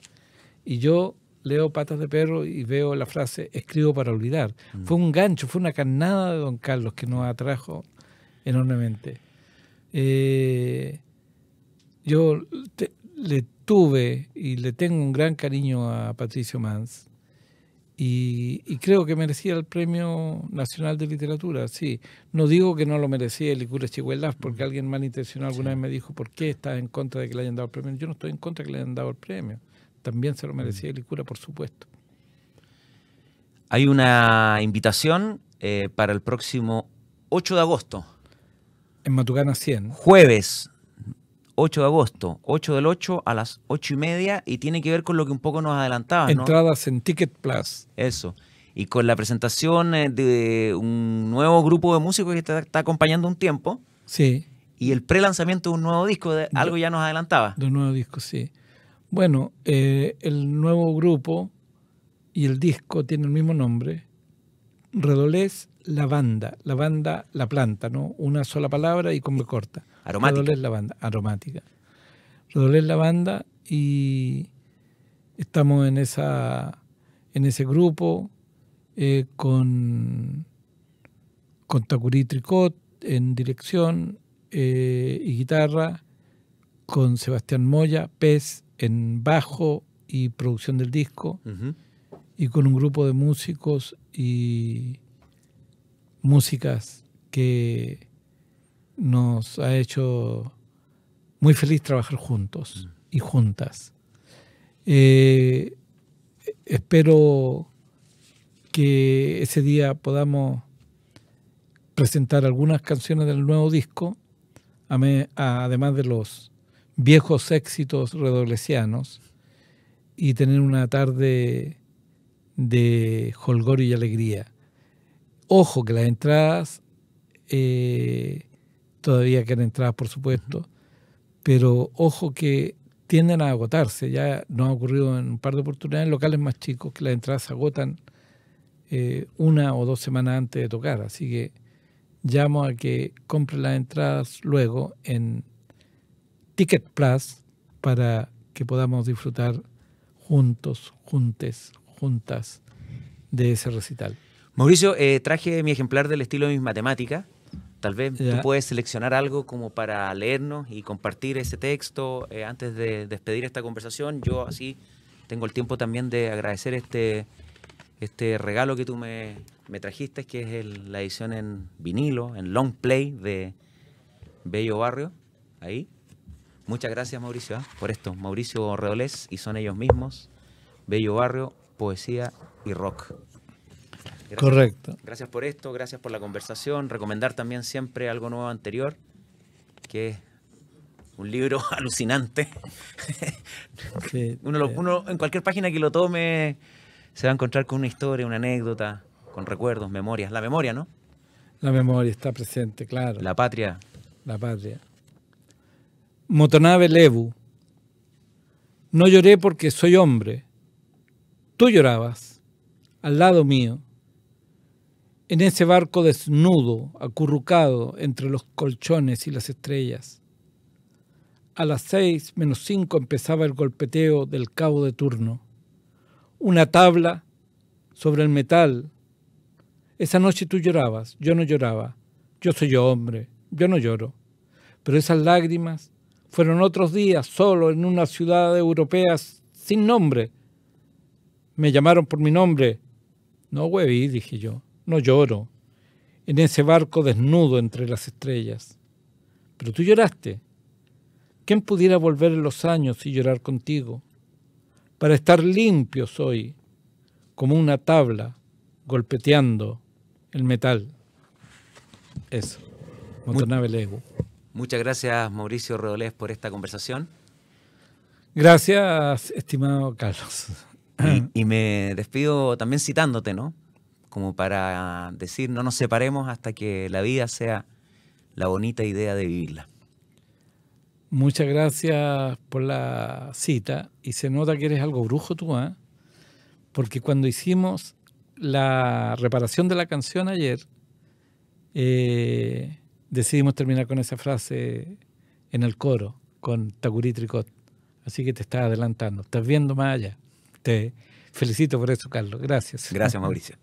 Y yo leo Patas de Perro y veo la frase escribo para olvidar. Mm. Fue un gancho, fue una carnada de Don Carlos que nos atrajo enormemente. Eh, yo le tuve y le tengo un gran cariño a Patricio Mans y, creo que merecía el Premio Nacional de Literatura, sí. No digo que no lo merecía Licura Chihuelas, porque alguien malintencionado alguna vez me dijo, ¿por qué estás en contra de que le hayan dado el premio? Yo no estoy en contra de que le hayan dado el premio. También se lo merecía mm. Licura, por supuesto. Hay una invitación eh, para el próximo 8 de agosto en Matucana 100. Jueves, 8 de agosto, 8 del 8 a las 8 y media, y tiene que ver con lo que un poco nos adelantaba. Entradas en Ticket Plus. Eso. Y con la presentación eh, de un nuevo grupo de músicos que está, acompañando un tiempo. Sí. Y el pre-lanzamiento de un nuevo disco, de, algo ya nos adelantaba. De un nuevo disco, sí. Bueno, eh, el nuevo grupo y el disco tienen el mismo nombre, Redolés la Banda, la planta, ¿no? Una sola palabra y con corta. Aromática. La Banda, aromática. La Banda y estamos en, esa, en ese grupo eh, con, con Tacurí Tricot en dirección eh, y guitarra, con Sebastián Moya, Pez en bajo y producción del disco, y con un grupo de músicos y músicas que nos ha hecho muy feliz trabajar juntos y juntas. Eh, espero que ese día podamos presentar algunas canciones del nuevo disco, además de los viejos éxitos redoblecianos, y tener una tarde de holgorio y alegría. Ojo que las entradas, eh, todavía quedan entradas por supuesto, pero ojo que tienden a agotarse. Ya nos ha ocurrido en un par de oportunidades en locales más chicos que las entradas se agotan eh, una o dos semanas antes de tocar. Así que llamo a que compre las entradas luego en Ticket Plus para que podamos disfrutar juntos, juntes, juntas de ese recital. Mauricio, eh, traje mi ejemplar del estilo de mis matemáticas. Tal vez tú puedes seleccionar algo como para leernos y compartir ese texto eh, antes de despedir esta conversación. Yo así tengo el tiempo también de agradecer este, este regalo que tú me, me trajiste, que es el, la edición en vinilo, en long play de Bello Barrio. Ahí. Muchas gracias, Mauricio, ¿ah? por esto. Mauricio Reolés y son ellos mismos. Bello Barrio, poesía y rock. Correcto. Gracias por esto, gracias por la conversación. Recomendar también siempre algo nuevo anterior, que es un libro alucinante. Eh. uno, en cualquier página que lo tome se va a encontrar con una historia, una anécdota, con recuerdos, memorias. La memoria, ¿no? La memoria está presente, claro. La patria. La patria. Motonave Lebu. No lloré porque soy hombre. Tú llorabas, al lado mío en ese barco desnudo, acurrucado entre los colchones y las estrellas. A las seis menos cinco empezaba el golpeteo del cabo de turno. Una tabla sobre el metal. Esa noche tú llorabas, yo no lloraba. Yo soy yo hombre, yo no lloro. Pero esas lágrimas fueron otros días solo en una ciudad europea sin nombre. Me llamaron por mi nombre. No hueví, dije yo. No lloro, en ese barco desnudo entre las estrellas. Pero tú lloraste. ¿Quién pudiera volver en los años y llorar contigo? Para estar limpio hoy, como una tabla golpeteando el metal. Eso. Muchas gracias, Mauricio Rodolés, por esta conversación. Gracias, estimado Carlos. y me despido también citándote, ¿no? como para decir no nos separemos hasta que la vida sea la bonita idea de vivirla. Muchas gracias por la cita y se nota que eres algo brujo tú, ¿eh? porque cuando hicimos la reparación de la canción ayer, eh, decidimos terminar con esa frase en el coro con Tagurí Tricot. Así que te estás adelantando, estás viendo más allá. Te felicito por eso, Carlos. Gracias. Gracias, Mauricio.